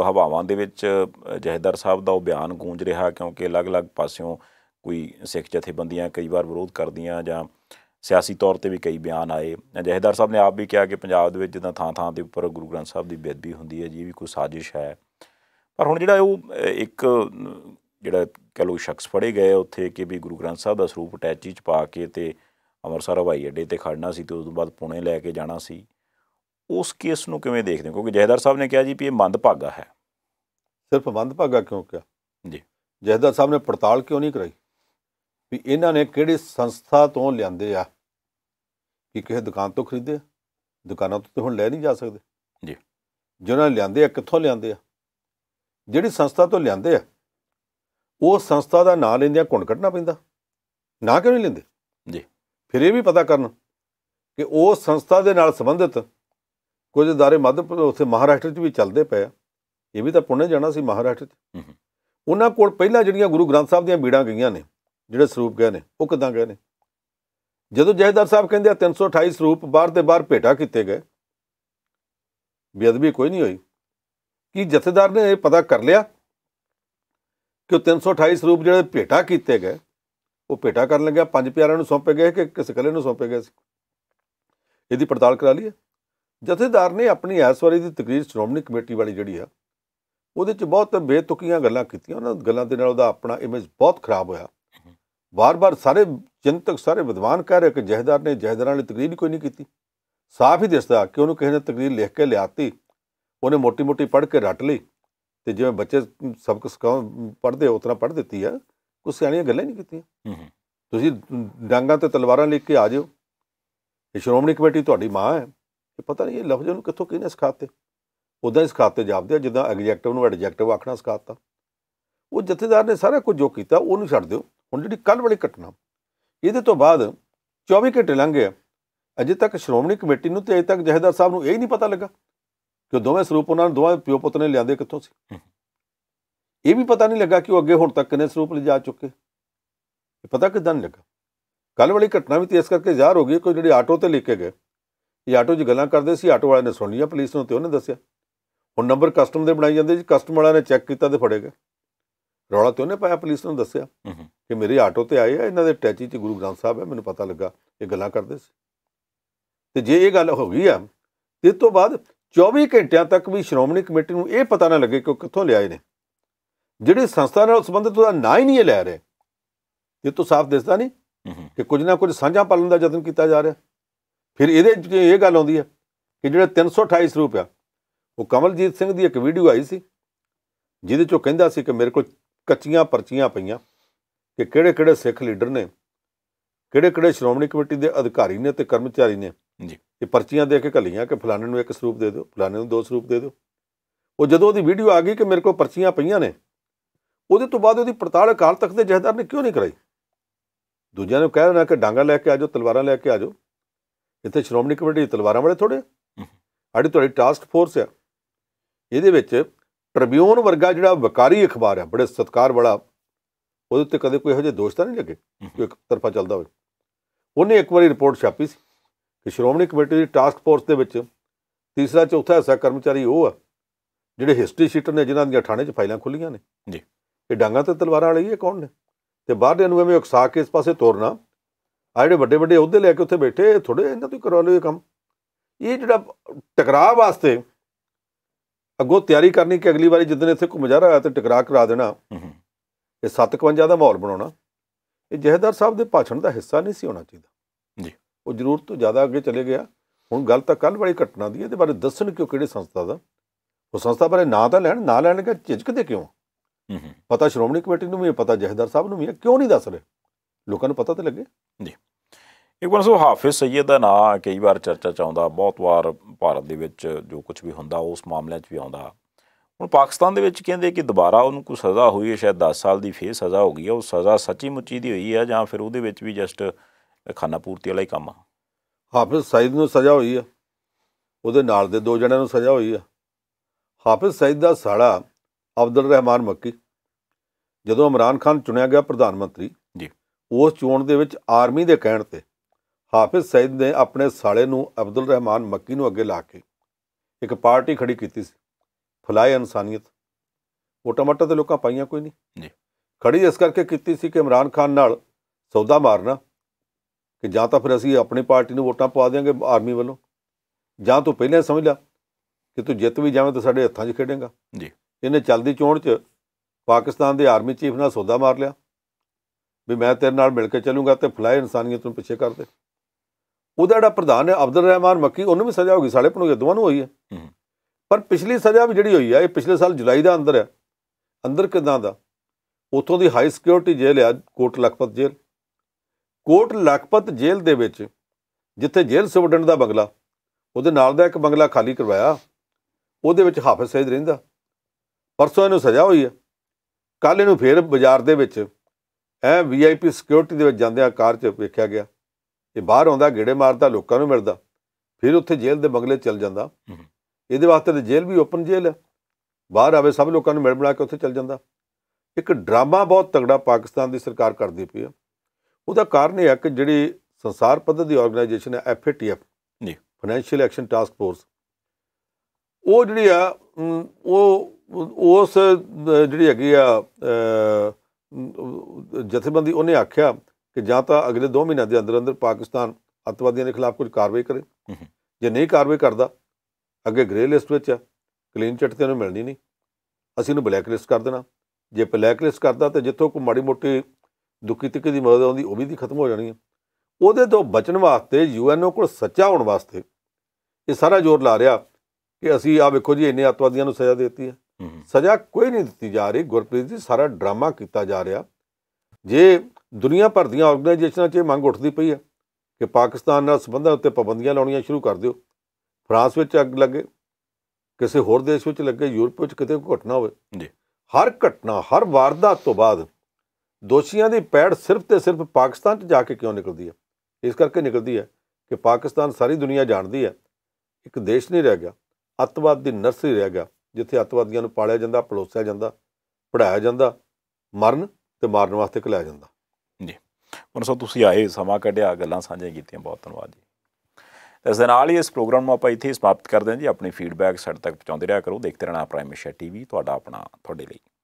ਹਵਾਵਾਂ ਦੇ ਵਿੱਚ ਜਹੇਦਾਰ ਸਾਹਿਬ ਦਾ ਉਹ ਬਿਆਨ ਗੂੰਜ ਰਿਹਾ ਕਿਉਂਕਿ ਅਲੱਗ-ਅਲੱਗ ਪਾਸਿਓਂ ਕੋਈ ਸਿੱਖ ਜਥੇਬੰਦੀਆਂ ਕਈ ਵਾਰ ਵਿਰੋਧ ਕਰਦੀਆਂ ਜਾਂ ਸਿਆਸੀ ਤੌਰ ਤੇ ਵੀ ਕਈ ਬਿਆਨ ਆਏ ਜਹੇਦਾਰ ਸਾਹਿਬ ਨੇ ਆਪ ਵੀ ਕਿਹਾ ਕਿ ਪੰਜਾਬ ਦੇ ਵਿੱਚ ਜਿੱਦਾਂ ਥਾਂ-ਥਾਂ ਦੇ ਉੱਪਰ ਗੁਰੂ ਗ੍ਰੰਥ ਸਾਹਿਬ ਦੀ ਬੇਅਦਬੀ ਹੁੰਦੀ ਹੈ ਜੀ ਵੀ ਕੋਈ ਸਾਜ਼ਿਸ਼ ਹੈ ਪਰ ਹੁਣ ਜਿਹੜਾ ਉਹ ਇੱਕ ਜਿਹੜਾ ਕਹ ਲੋ ਸ਼ਖਸ ਫੜੇ ਗਏ ਉੱਥੇ ਕਿ ਵੀ ਗੁਰੂ ਗ੍ਰੰਥ ਸਾਹਿਬ ਦਾ ਸਰੂਪ ਅਟੈਚੀ ਚ ਪਾ ਕੇ ਤੇ ਅੰਮ੍ਰਿਤਸਰ ਹਵਾਈ ਅੱਡੇ ਤੇ ਖੜਨਾ ਸੀ ਤੇ ਉਸ ਤੋਂ ਬਾਅਦ ਪੁਣੇ ਲੈ ਕੇ ਜਾਣਾ ਸੀ ਉਸ ਕੇਸ ਨੂੰ ਕਿਵੇਂ ਦੇਖਦੇ ਹੋ ਕਿਉਂਕਿ ਜਹਦਰ ਸਾਹਿਬ ਨੇ ਕਿਹਾ ਜੀ ਵੀ ਇਹ ਮੰਦ ਭਾਗਾ ਹੈ ਸਿਰਫ ਭਾਗਾ ਕਿਉਂ ਕਿਹਾ ਜੀ ਜਹਦਰ ਸਾਹਿਬ ਨੇ ਪੜਤਾਲ ਕਿਉਂ ਨਹੀਂ ਕਰਾਈ ਵੀ ਇਹਨਾਂ ਨੇ ਕਿਹੜੀ ਸੰਸਥਾ ਤੋਂ ਲਿਆਂਦੇ ਆ ਕਿ ਕਿਸੇ ਦੁਕਾਨ ਤੋਂ ਖਰੀਦੇ ਦੁਕਾਨਾਂ ਤੋਂ ਤੇ ਹੁਣ ਲੈ ਨਹੀਂ ਜਾ ਸਕਦੇ ਜੀ ਜਿਹਨਾਂ ਨੇ ਲਿਆਂਦੇ ਆ ਕਿੱਥੋਂ ਲਿਆਂਦੇ ਆ ਜਿਹੜੀ ਸੰਸਥਾ ਤੋਂ ਲਿਆਂਦੇ ਆ ਉਹ ਸੰਸਥਾ ਦਾ ਨਾਂ ਲੈਂਦਿਆਂ ਘੁੰਡ ਕੱਢਣਾ ਪੈਂਦਾ ਨਾ ਕਿਉਂ ਨਹੀਂ ਲੈਂਦੇ ਜੀ ਫਿਰ ਇਹ ਵੀ ਪਤਾ ਕਰਨ ਕਿ ਉਹ ਸੰਸਥਾ ਦੇ ਨਾਲ ਸੰਬੰਧਿਤ ਕੁਝ ادارے ਮੱਧ ਉਥੇ ਮਹਾਰਾਸ਼ਟਰ 'ਚ ਵੀ ਚੱਲਦੇ ਪਏ ਆ ਇਹ ਵੀ ਤਾਂ ਪੁਣੇ ਜਾਣਾ ਸੀ ਮਹਾਰਾਸ਼ਟਰ 'ਚ ਉਹਨਾਂ ਕੋਲ ਪਹਿਲਾਂ ਜਿਹੜੀਆਂ ਗੁਰੂ ਗ੍ਰੰਥ ਸਾਹਿਬ ਦੀਆਂ ਬੀੜਾਂ ਗਈਆਂ ਨੇ ਜਿਹੜੇ ਸਰੂਪ ਗਏ ਨੇ ਉਹ ਕਿਦਾਂ ਗਏ ਨੇ ਜਦੋਂ ਜਹਿਦਰ ਸਾਹਿਬ ਕਹਿੰਦੇ ਆ 328 ਸਰੂਪ ਬਾਹਰ ਤੇ ਬਾਹਰ ਭੇਟਾ ਕੀਤੇ ਗਏ ਬੇਅਦਬੀ ਕੋਈ ਨਹੀਂ ਹੋਈ ਕਿ ਜਥੇਦਾਰ ਨੇ ਇਹ ਪਤਾ ਕਰ ਲਿਆ ਕਿ ਉਹ 328 ਸਰੂਪ ਜਿਹੜੇ ਭੇਟਾ ਕੀਤੇ ਗਏ ਉਹ ਭੇਟਾ ਕਰਨ ਲੱਗਿਆ ਪੰਜ ਪਿਆਰਿਆਂ ਨੂੰ ਸੌਂਪੇ ਗਏ ਕਿ ਕਿਸ ਕਲੇ ਨੂੰ ਸੌਂਪੇ ਗਏ ਸੀ ਇਹਦੀ ਪੜਤਾਲ ਕਰਾ ਲਈਏ ਜਥੇਦਾਰ ਨੇ ਆਪਣੀ ਐਸਵਾਰੀ ਦੀ ਤਕਰੀਰ ਸ਼੍ਰੋਮਣੀ ਕਮੇਟੀ ਵਾਲੀ ਜਿਹੜੀ ਆ ਉਹਦੇ 'ਚ ਬਹੁਤ ਬੇਤੁਕੀਆਂ ਗੱਲਾਂ ਕੀਤੀਆਂ ਉਹਨਾਂ ਗੱਲਾਂ ਦੇ ਨਾਲ ਉਹਦਾ ਆਪਣਾ ਇਮੇਜ ਬਹੁਤ ਖਰਾਬ ਹੋਇਆ ਵਾਰ-ਵਾਰ ਸਾਰੇ ਚਿੰਤਕ ਸਾਰੇ ਵਿਦਵਾਨ ਕਹਿ ਰਹੇ ਕਿ ਜਹਦਾਰ ਨੇ ਜਹਦਾਰਾਂ ਨੇ ਤਕਰੀਰ ਕੋਈ ਨਹੀਂ ਕੀਤੀ ਸਾਫ਼ ਹੀ ਦਿਸਦਾ ਕਿ ਉਹਨੂੰ ਕਿਸੇ ਨੇ ਤਕਰੀਰ ਲਿਖ ਕੇ ਲਿਆਤੀ ਉਹਨੇ ਮੋਟੀ-ਮੋਟੀ ਪੜ੍ਹ ਕੇ ਰੱਟ ਲਈ ਤੇ ਜਿਵੇਂ ਬੱਚੇ ਸਬਕ ਸਿਖਾਉਂ ਪੜ੍ਹਦੇ ਉਤਨਾ ਪੜ੍ਹ ਦਿੱਤੀ ਆ ਕੁਛ ਸਿਆਣੀਆਂ ਗੱਲਾਂ ਨਹੀਂ ਕੀਤੀਆਂ ਤੁਸੀਂ ਡਾਂਗਾ ਤੇ ਤਲਵਾਰਾਂ ਲੈ ਕੇ ਆ ਜਿਓ ਇਹ ਸ਼੍ਰੋਮਣੀ ਕਮੇਟੀ ਤੁਹਾਡੀ ਮਾਂ ਹੈ ਕਿ ਪਤਾ ਨਹੀਂ ਇਹ ਲਫ਼ਜ਼ ਨੂੰ ਕਿੱਥੋਂ ਕਿਹਨੇ ਸਿਖਾਤੇ ਉਦਾਂ ਹੀ ਸਿਖਾਤੇ ਜਾਪਦੇ ਜਿੱਦਾਂ ਐਗਜੈਕਟਿਵ ਨੂੰ ਐਡਜੈਕਟਿਵ ਆਖਣਾ ਸਿਖਾਤਾ ਉਹ ਜਥੇਦਾਰ ਨੇ ਸਾਰਾ ਕੁਝ ਜੋ ਕੀਤਾ ਉਹ ਨਹੀਂ ਛੱਡ ਦਿਓ ਹੁਣ ਜਿਹੜੀ ਕੱਲ ਵਾਲੀ ਘਟਨਾ ਇਹਦੇ ਤੋਂ ਬਾਅਦ 24 ਘੰਟੇ ਲੰਘ ਗਏ ਅਜੇ ਤੱਕ ਸ਼੍ਰੋਮਣੀ ਕਮੇਟੀ ਨੂੰ ਤੇ ਅਜੇ ਤੱਕ ਜਥੇਦਾਰ ਸਾਹਿਬ ਨੂੰ ਇਹ ਹੀ ਨਹੀਂ ਪਤਾ ਲੱਗਾ ਕਿ ਦੋਵੇਂ ਸਰੂਪ ਉਹਨਾਂ ਨੂੰ ਦੋਵੇਂ ਪਿਓ ਪੁੱਤ ਨੇ ਲਿਆਂਦੇ ਕਿੱਥੋਂ ਸੀ ਇਹ ਵੀ ਪਤਾ ਨਹੀਂ ਲੱਗਾ ਕਿ ਉਹ ਅੱਗੇ ਹੁਣ ਤੱਕ ਕਿੰਨੇ ਸਰੂਪ ਜਾ ਚੁੱਕੇ ਪਤਾ ਕਿਦਾਂ ਨਹੀਂ ਲੱਗਾ ਕੱਲ ਵਾਲੀ ਘਟਨਾ ਵੀ ਤੇ ਇਸ ਕਰਕੇ ਜ਼ਾਹਰ ਹੋ ਗਈ ਕੋਈ ਜਿਹੜੇ ਆਟੋ ਤੇ ਲੈ ਕੇ ਗਏ ਇਹ ਆਟੋ 'ਚ ਗੱਲਾਂ ਕਰਦੇ ਸੀ ਆਟੋ ਵਾਲੇ ਨੇ ਸੁਣ ਲਿਆ ਪੁਲਿਸ ਨੂੰ ਤੇ ਉਹਨੇ ਦੱਸਿਆ ਹੁਣ ਨੰਬਰ ਕਸਟਮ ਦੇ ਬਣਾਈ ਜਾਂਦੇ ਜੀ ਕਸਟਮ ਵਾਲਿਆਂ ਨੇ ਚੈੱਕ ਕੀਤਾ ਤੇ ਫੜੇ ਗਏ ਰੌਲਾ ਤੇ ਉਹਨੇ ਪਾਇਆ ਪੁਲਿਸ ਨੂੰ ਦੱਸਿਆ ਕਿ ਮੇਰੇ ਆਟੋ ਤੇ ਆਏ ਆ ਇਹਨਾਂ ਦੇ ਟੈਚੀ ਤੇ ਗੁਰੂ ਗ੍ਰੰਥ ਸਾਹਿਬ ਹੈ ਮੈਨੂੰ ਪਤਾ ਲੱਗਾ ਇਹ ਗੱਲਾਂ ਕਰਦੇ ਸੀ ਤੇ ਜੇ ਇਹ ਗੱਲ ਹੋ ਗਈ ਆ ਤੇ ਤੋਂ ਬਾਅਦ 24 ਘੰਟਿਆਂ ਤੱਕ ਵੀ ਸ਼੍ਰੋਮਣੀ ਕਮੇਟੀ ਨੂੰ ਇਹ ਪਤਾ ਨਾ ਲੱਗੇ ਕਿ ਉਹ ਕਿੱਥੋਂ ਲਿਆਏ ਨੇ ਜਿਹੜੀ ਸੰਸਥਾ ਨਾਲ ਸੰਬੰਧਿਤ ਉਹਦਾ ਨਾਂ ਹੀ ਨਹੀਂ ਲੈ ਰਹੇ ਇਹ ਤੋਂ ਸਾਫ਼ ਦਿਸਦਾ ਨਹੀਂ ਕਿ ਕੁਝ ਨਾ ਕੁਝ ਸਾਂਝਾ ਪਾਲਣ ਦਾ ਯਤਨ ਕੀਤਾ ਜਾ ਰਿਹਾ ਫਿਰ ਇਹਦੇ ਇਹ ਗੱਲ ਆਉਂਦੀ ਹੈ ਕਿ ਜਿਹੜੇ 328 ਸਰੂਪ ਉਹ ਕਮਲਜੀਤ ਸਿੰਘ ਦੀ ਇੱਕ ਵੀਡੀਓ ਆਈ ਸੀ ਜਿਹਦੇ ਚੋਂ ਕਹਿੰਦਾ ਸੀ ਕਿ ਮੇਰੇ ਕੋਲ ਕੱਚੀਆਂ ਪਰਚੀਆਂ ਪਈਆਂ ਕਿ ਕਿਹੜੇ ਕਿਹੜੇ ਸਿੱਖ ਲੀਡਰ ਨੇ ਕਿਹੜੇ ਕਿਹੜੇ ਸ਼੍ਰੋਮਣੀ ਕਮੇਟੀ ਦੇ ਅਧਿਕਾਰੀ ਨੇ ਤੇ ਕਰਮਚਾਰੀ ਨੇ ਜੀ ਇਹ ਪਰਚੀਆਂ ਦੇ ਕੇ ਘੱਲੀਆਂ ਕਿ ਫਲਾਣੇ ਨੂੰ ਇੱਕ ਸਰੂਪ ਦੇ ਦਿਓ ਫਲਾਣੇ ਨੂੰ ਦੋ ਸਰੂਪ ਦੇ ਦਿਓ ਉਹ ਜਦੋਂ ਉਹਦੀ ਵੀਡੀਓ ਆ ਗਈ ਕਿ ਮੇਰੇ ਕੋਲ ਪਰਚੀਆਂ ਪਈਆਂ ਨੇ ਉਹਦੇ ਤੋਂ ਬਾਅਦ ਉਹਦੀ ਪੜਤਾਲ ਅਕਾਲ ਤਖਤ ਦੇ ਜਹਦਾਰ ਨੇ ਕਿਉਂ ਨਹੀਂ ਕਰਾਈ ਦੂਜਿਆਂ ਨੂੰ ਕਹਿ ਦੇਣਾ ਕਿ ਡਾਂਗਾ ਲੈ ਕੇ ਆਜੋ ਤਲਵਾਰਾਂ ਲੈ ਕੇ ਆਜੋ ਇੱਥੇ ਸ਼੍ਰੋਮਣੀ ਕਮੇਟੀ ਦੀ ਤਲਵਾਰਾਂ ਵਾਲੇ ਥੋੜੇ ਸਾਡੀ ਤੁਹਾਡੀ ਟਾਸਕ ਫੋਰਸ ਆ ਇਹਦੇ ਵਿੱਚ ਟ੍ਰਿਬਿਊਨ ਵਰਗਾ ਜਿਹੜਾ ਵਕਾਰੀ ਅਖਬਾਰ ਆ ਬੜੇ ਸਤਕਾਰ ਵਾਲਾ ਉਹਦੇ ਉੱਤੇ ਕਦੇ ਕੋਈ ਇਹੋ ਜਿਹੇ ਦੋਸ਼ ਤਾਂ ਨਹੀਂ ਲੱਗੇ ਕਿ ਇੱਕ ਤਰਫਾ ਚੱਲਦਾ ਹੋਵੇ ਉਹਨੇ ਇੱਕ ਵਾਰੀ ਰਿਪੋਰਟ ਛਾਪੀ ਸੀ ਕਿ ਸ਼੍ਰੋਮਣੀ ਕਮੇਟੀ ਦੀ ਟਾਸਕ ਫੋਰਸ ਦੇ ਵਿੱਚ ਤੀਸਰਾ ਚੌਥਾ ਹਿੱਸਾ ਕਰਮਚਾਰੀ ਉਹ ਆ ਜਿਹੜੇ ਹਿਸਟਰੀ ਸ਼ੀਟਰ ਨੇ ਜਿਨ੍ਹਾਂ ਦੀਆਂ ਥਾਣੇ 'ਚ ਫਾਈਲਾਂ ਖੁੱਲੀਆਂ ਨੇ ਜੀ ਇਹ ਡਾਂਗਾ ਤੇ ਤਲਵਾਰਾਂ ਵਾਲੀ ਇਹ ਕੌਣ ਨੇ ਤੇ ਬਾਹਰਲੇ ਨੂੰ ਐਵੇਂ ਉਕਸਾ ਕੇ ਇਸ ਪਾਸੇ ਤੋਰਨਾ ਆ ਜਿਹੜੇ ਵੱਡੇ ਵੱਡੇ ਉਹਦੇ ਲੈ ਕੇ ਉੱਥੇ ਬੈਠੇ ਥੋੜੇ ਇਹਨਾਂ ਤੋਂ ਕਰਾ ਲਓ ਇਹ ਕੰਮ ਇਹ ਜਿਹੜਾ ਟਕਰਾਅ ਵਾਸਤੇ ਅੱਗੋਂ ਤਿਆਰੀ ਕਰਨੀ ਕਿ ਅਗਲੀ ਵਾਰੀ ਜਦੋਂ ਇੱਥੇ ਘੁੰਮ ਜਾ ਰਿਹਾ ਤੇ ਟਕਰਾਅ ਕਰਾ ਦੇਣਾ ਇਹ 751 ਦਾ ਮਾਹੌਲ ਬਣਾਉਣਾ ਇਹ ਜਹੇਦਾਰ ਸਾਹਿਬ ਦੇ ਭਾਸ਼ਣ ਦਾ ਹਿੱਸਾ ਨਹੀਂ ਸੀ ਹੋਣਾ ਚਾਹੀਦਾ ਜੀ ਉਹ ਜ਼ਰੂਰ ਤੋਂ ਜ਼ਿਆਦਾ ਅੱਗੇ ਚਲੇ ਗਿਆ ਹੁਣ ਗੱਲ ਤਾਂ ਕੱਲ ਵਾਲੀ ਘਟਨਾ ਦੀ ਹੈ ਇਹਦੇ ਬਾਰੇ ਦੱਸਣ ਕਿਉਂ ਕਿਹੜੇ ਸੰਸਥਾ ਦਾ ਉਹ ਸੰਸਥਾ ਬਾਰੇ ਨਾਂ ਤਾਂ ਲੈਣ ਨਾ ਲੈਣ ਕਿ ਝਿਜਕਦੇ ਕਿਉਂ ਪਤਾ ਸ਼੍ਰੋਮਣੀ ਕਮੇਟੀ ਨੂੰ ਵੀ ਪਤਾ ਜਹਦਰ ਸਾਹਿਬ ਨੂੰ ਵੀ ਕਿਉਂ ਨਹੀਂ ਦੱਸ ਰਹੇ ਲੋਕਾਂ ਨੂੰ ਪਤਾ ਤੇ ਲੱਗੇ ਜੀ ਇੱਕ ਵਾਰ ਸੋ ਹਾਫਿਜ਼ ਸੈਯਦ ਦਾ ਨਾਮ ਕਈ ਵਾਰ ਚਰਚਾ ਚ ਆਉਂਦਾ ਬਹੁਤ ਵਾਰ ਭਾਰਤ ਦੇ ਵਿੱਚ ਜੋ ਕੁਝ ਵੀ ਹੁੰਦਾ ਉਸ ਮਾਮਲੇ 'ਚ ਵੀ ਆਉਂਦਾ ਹੁਣ ਪਾਕਿਸਤਾਨ ਦੇ ਵਿੱਚ ਕਹਿੰਦੇ ਕਿ ਦੁਬਾਰਾ ਉਹਨੂੰ ਕੋਈ ਸਜ਼ਾ ਹੋਈ ਹੈ ਸ਼ਾਇਦ 10 ਸਾਲ ਦੀ ਫੇਰ ਸਜ਼ਾ ਹੋ ਗਈ ਹੈ ਉਹ ਸਜ਼ਾ ਸੱਚੀ ਮੁੱਚੀ ਦੀ ਹੋਈ ਹੈ ਜਾਂ ਫਿਰ ਉਹਦੇ ਵਿੱਚ ਵੀ ਜਸਟ ਖਾਨਾ ਪੂਰਤੀ ਵਾਲਾ ਹੀ ਕੰਮ ਆ ਹਾਫਿਜ਼ ਸੈਦ ਨੂੰ ਸਜ਼ਾ ਹੋਈ ਹੈ ਉਹਦੇ ਨਾਲ ਦੇ ਦੋ ਜਣਿਆਂ ਨੂੰ ਸਜ਼ਾ ਹੋਈ ਹੈ ਹਾਫਿਜ਼ ਸੈਦ ਦਾ ਸਾਲਾ ਅਬਦੁਲ ਰਹਿਮਾਨ ਮੱਕੀ ਜਦੋਂ ਇਮਰਾਨ ਖਾਨ ਚੁਣਿਆ ਗਿਆ ਪ੍ਰਧਾਨ ਮੰਤਰੀ ਜੀ ਉਸ ਚੋਣ ਦੇ ਵਿੱਚ ਆਰਮੀ ਦੇ ਕਹਿਣ ਤੇ ਹਾਫਿਜ਼ ਸੈਦ ਨੇ ਆਪਣੇ ਸਾਲੇ ਨੂੰ ਅਬਦੁਲ ਰਹਿਮਾਨ ਮੱਕੀ ਨੂੰ ਅੱਗੇ ਲਾ ਕੇ ਇੱਕ ਪਾਰਟੀ ਖੜੀ ਕੀਤੀ ਸੀ ਫਲਾਏ ਇਨਸਾਨੀਅਤ ਵੋਟਾਂ ਤੇ ਲੋਕਾਂ ਪਾਈਆਂ ਕੋਈ ਨਹੀਂ ਜੀ ਖੜੀ ਇਸ ਕਰਕੇ ਕੀਤੀ ਸੀ ਕਿ ਇਮਰਾਨ ਖਾਨ ਨਾਲ ਸੌਦਾ ਮਾਰਨਾ ਕਿ ਜਾਂ ਤਾਂ ਫਿਰ ਅਸੀਂ ਆਪਣੀ ਪਾਰਟੀ ਨੂੰ ਵੋਟਾਂ ਪਵਾ ਦੇਾਂਗੇ ਆਰਮੀ ਵੱਲੋਂ ਜਾਂ ਤੂੰ ਪਹਿਲਾਂ ਸਮਝ ਲੈ ਕਿ ਤੂੰ ਜਿੱਤ ਵੀ ਜਾਵੇਂ ਤਾਂ ਸਾਡੇ ਹੱਥਾਂ 'ਚ ਖੇਡੇਗਾ ਜੀ ਇਹਨੇ ਚਲਦੀ ਚੋਣ 'ਚ ਪਾਕਿਸਤਾਨ ਦੇ ਆਰਮੀ ਚੀਫ ਨਾਲ ਸੌਦਾ ਮਾਰ ਲਿਆ ਵੀ ਮੈਂ ਤੇਰੇ ਨਾਲ ਮਿਲ ਕੇ ਚੱਲੂਗਾ ਤੇ ਫਲਾਏ ਇਨਸਾਨੀਅਤ ਨੂੰ ਪਿੱਛੇ ਕਰ ਦੇ ਉਹਦਾ ਜਿਹੜਾ ਪ੍ਰਧਾਨ ਹੈ ਅਬਦੁਲ ਰਹਿਮਾਨ ਮੱਕੀ ਉਹਨੂੰ ਵੀ ਸਜ਼ਾ ਹੋ ਗਈ ਸਾਲੇ ਪਣੋ ਦੋਵਾਂ ਨੂੰ ਹੋਈ ਹੈ ਪਰ ਪਿਛਲੀ ਸਜ਼ਾ ਵੀ ਜਿਹੜੀ ਹੋਈ ਹੈ ਇਹ ਪਿਛਲੇ ਸਾਲ ਜੁਲਾਈ ਦਾ ਅੰਦਰ ਹੈ ਅੰਦਰ ਕਿਦਾਂ ਦਾ ਉਥੋਂ ਦੀ ਹਾਈ ਸਿਕਿਉਰਿਟੀ ਜੇਲ੍ਹ ਆ ਕੋਟ ਲਖਪਤ ਜੇਲ੍ਹ ਕੋਟ ਲਖਪਤ ਜੇਲ੍ਹ ਦੇ ਵਿੱਚ ਜਿੱਥੇ ਜੇਲ੍ਹ ਸੁਪਰਡੈਂਟ ਦਾ ਬੰਗਲਾ ਉਹਦੇ ਨਾਲ ਦਾ ਇੱਕ ਬੰਗਲਾ ਖਾਲੀ ਕਰਵਾਇਆ ਉਹਦੇ ਵਿੱਚ ਹਾਫਿਜ਼ ਸੈਦ ਰਹਿੰਦਾ ਪਰਸੋਂ ਇਹਨੂੰ ਸਜ਼ਾ ਹੋਈ ਹੈ ਕੱਲ ਇਹਨੂੰ ਫੇਰ ਬਾਜ਼ਾਰ ਦੇ ਵਿੱਚ ਐ ਵੀਆਈਪੀ ਸਿਕਿਉਰਿਟੀ ਦੇ ਵਿੱਚ ਜਾਂਦਿਆਂ ਕਾਰ 'ਚ ਵੇਖਿਆ ਗਿਆ ਇਹ ਬਾਹਰ ਆਉਂਦਾ ਗੇੜੇ ਮਾਰਦਾ ਲੋਕਾਂ ਨੂੰ ਮਿਲਦਾ ਫਿਰ ਉੱਥੇ ਜੇਲ੍ਹ ਦੇ ਬੰਗਲੇ ਚਲ ਜਾਂਦਾ ਇਹਦੇ ਵਾਸਤੇ ਤੇ ਜੇਲ੍ਹ ਵੀ ਓਪਨ ਜੇਲ੍ਹ ਹੈ ਬਾਹਰ ਆਵੇ ਸਭ ਲੋਕਾਂ ਨੂੰ ਮਿਲ ਬਣਾ ਕੇ ਉੱਥੇ ਚਲ ਜਾਂਦਾ ਇੱਕ ਡਰਾਮਾ ਬਹੁਤ ਤਗੜਾ ਪਾਕਿਸਤਾਨ ਦੀ ਸਰਕਾਰ ਕਰਦੀ ਪਈ ਹੈ ਉਹਦਾ ਕਾਰਨ ਇਹ ਹੈ ਕਿ ਜਿਹੜੀ ਸੰਸਾਰ ਪੱਧਰ ਦੀ ਆਰਗੇਨਾਈਜੇਸ਼ਨ ਹੈ FATF ji financial action task force ਉਹ ਜਿਹੜੀ ਆ ਉਹ ਉਸ ਜਿਹੜੀ ਹੈਗੀ ਆ ਜਥੇਬੰਦੀ ਉਹਨੇ ਆਖਿਆ ਕਿ ਜਾਂ ਤਾਂ ਅਗਲੇ 2 ਮਹੀਨਿਆਂ ਦੇ ਅੰਦਰ ਅੰਦਰ ਪਾਕਿਸਤਾਨ ਅਤਵਾਦੀਆਂ ਦੇ ਖਿਲਾਫ ਕੁਝ ਕਾਰਵਾਈ ਕਰੇ ਜੇ ਨਹੀਂ ਕਾਰਵਾਈ ਕਰਦਾ ਅੱਗੇ ਗ੍ਰੇ ਲਿਸਟ ਵਿੱਚ ਆ ਕਲੀਨ ਚਿੱਟ ਤੇ ਉਹਨੂੰ ਮਿਲਣੀ ਨਹੀਂ ਅਸੀਂ ਉਹਨੂੰ ਬਲੈਕ ਲਿਸਟ ਕਰ ਦੇਣਾ ਜੇ ਬਲੈਕ ਲਿਸਟ ਕਰਦਾ ਤੇ ਜਿੱਥੋਂ ਕੋਈ ਮਾੜੀ ਮੋਟੀ ਦੁਖੀ ਤਿੱਕੇ ਦੀ ਮਦਦ ਆਉਂਦੀ ਉਹ ਵੀ ਦੀ ਖਤਮ ਹੋ ਜਾਣੀ ਆ ਉਹਦੇ ਤੋਂ ਬਚਣ ਵਾਸਤੇ ਯੂਐਨਓ ਕੋਲ ਸੱਚਾ ਹੋਣ ਵਾਸਤੇ ਇਹ ਸਾਰਾ ਜ਼ੋਰ ਲਾ ਰਿਹਾ ਕਿ ਅਸੀਂ ਆ ਵੇਖੋ ਜੀ ਇੰਨੇ ਅਤਵਾਦੀਆਂ ਨੂੰ ਸਜ਼ਾ ਦਿੱਤੀ ਆ ਸਜ਼ਾ ਕੋਈ ਨਹੀਂ ਦਿੱਤੀ ਜਾ ਰਹੀ ਗੁਰਪ੍ਰੀਤ ਜੀ ਸਾਰਾ ਡਰਾਮਾ ਕੀਤਾ ਜਾ ਰਿਹਾ ਜੇ ਦੁਨੀਆ ਭਰ ਦੀਆਂ ਆਰਗੇਨਾਈਜੇਸ਼ਨਾਂ 'ਚ ਮੰਗ ਉੱਠਦੀ ਪਈ ਆ ਕਿ ਪਾਕਿਸਤਾਨ ਨਾਲ ਸੰਬੰਧਾਂ ਉੱਤੇ ਪਾਬੰਦੀਆਂ ਲਾਉਣੀਆਂ ਸ਼ੁਰੂ ਕਰ ਦਿਓ ਫਰਾਂਸ ਵਿੱਚ ਅੱਗ ਲੱਗੇ ਕਿਸੇ ਹੋਰ ਦੇਸ਼ ਵਿੱਚ ਲੱਗੇ ਯੂਰਪ ਵਿੱਚ ਕਿਤੇ ਕੋਈ ਘਟਨਾ ਹੋਵੇ ਜੀ ਹਰ ਘਟਨਾ ਹਰ ਵਾਰਦਾਤ ਤੋਂ ਬਾਅਦ ਦੋਸ਼ੀਆਂ ਦੀ ਪੈੜ ਸਿਰਫ ਤੇ ਸਿਰਫ ਪਾਕਿਸਤਾਨ 'ਚ ਜਾ ਕੇ ਕਿਉਂ ਨਿਕਲਦੀ ਹੈ ਇਸ ਕਰਕੇ ਨਿਕਲਦੀ ਹੈ ਕਿ ਪਾਕਿਸਤਾਨ ਸਾਰੀ ਦੁਨੀਆ ਜਾਣਦੀ ਹੈ ਇੱਕ ਦੇਸ਼ ਨਹੀਂ ਰਹਿ ਗਿਆ ਅੱਤਵਾਦ ਦੀ ਨਰਸਰੀ ਰਹਿ ਗਿਆ ਜਿੱਥੇ ਅੱਤਵਾਦੀਆਂ ਨੂੰ ਪਾਲਿਆ ਜਾਂਦਾ ਪਲੋਸਿਆ ਜਾਂਦਾ ਪੜਾਇਆ ਜਾਂਦਾ ਮਰਨ ਤੇ ਮਾਰਨ ਵਾਸਤੇ ਕਲਾਇਆ ਜਾਂਦਾ ਜੀ ਸਭ ਤੁਸੀਂ ਆਏ ਸਮਾਂ ਕੱਢਿਆ ਗੱਲਾਂ ਸਾਂਝੀਆਂ ਕੀਤੀਆਂ ਬਹੁਤ ਧੰਨਵਾਦ ਜੀ ਇਸ ਦੇ ਨਾਲ ਹੀ ਇਸ ਪ੍ਰੋਗਰਾਮ ਨੂੰ ਆਪਾਂ ਇੱਥੇ ਸਮਾਪਤ ਕਰਦੇ ਹਾਂ ਜੀ ਆਪਣੀ ਫੀਡਬੈਕ ਸਾਡੇ ਤੱਕ ਪਹੁੰਚਾਉਂਦੇ ਰਿਹਾ ਕਰੋ ਦੇਖਦੇ ਰਹਿਣਾ ਪ੍ਰਾਈਮ ਏਸ਼ੀਆ ਟੀਵੀ ਤੁਹਾਡਾ ਆਪਣਾ ਤੁਹਾਡੇ ਲਈ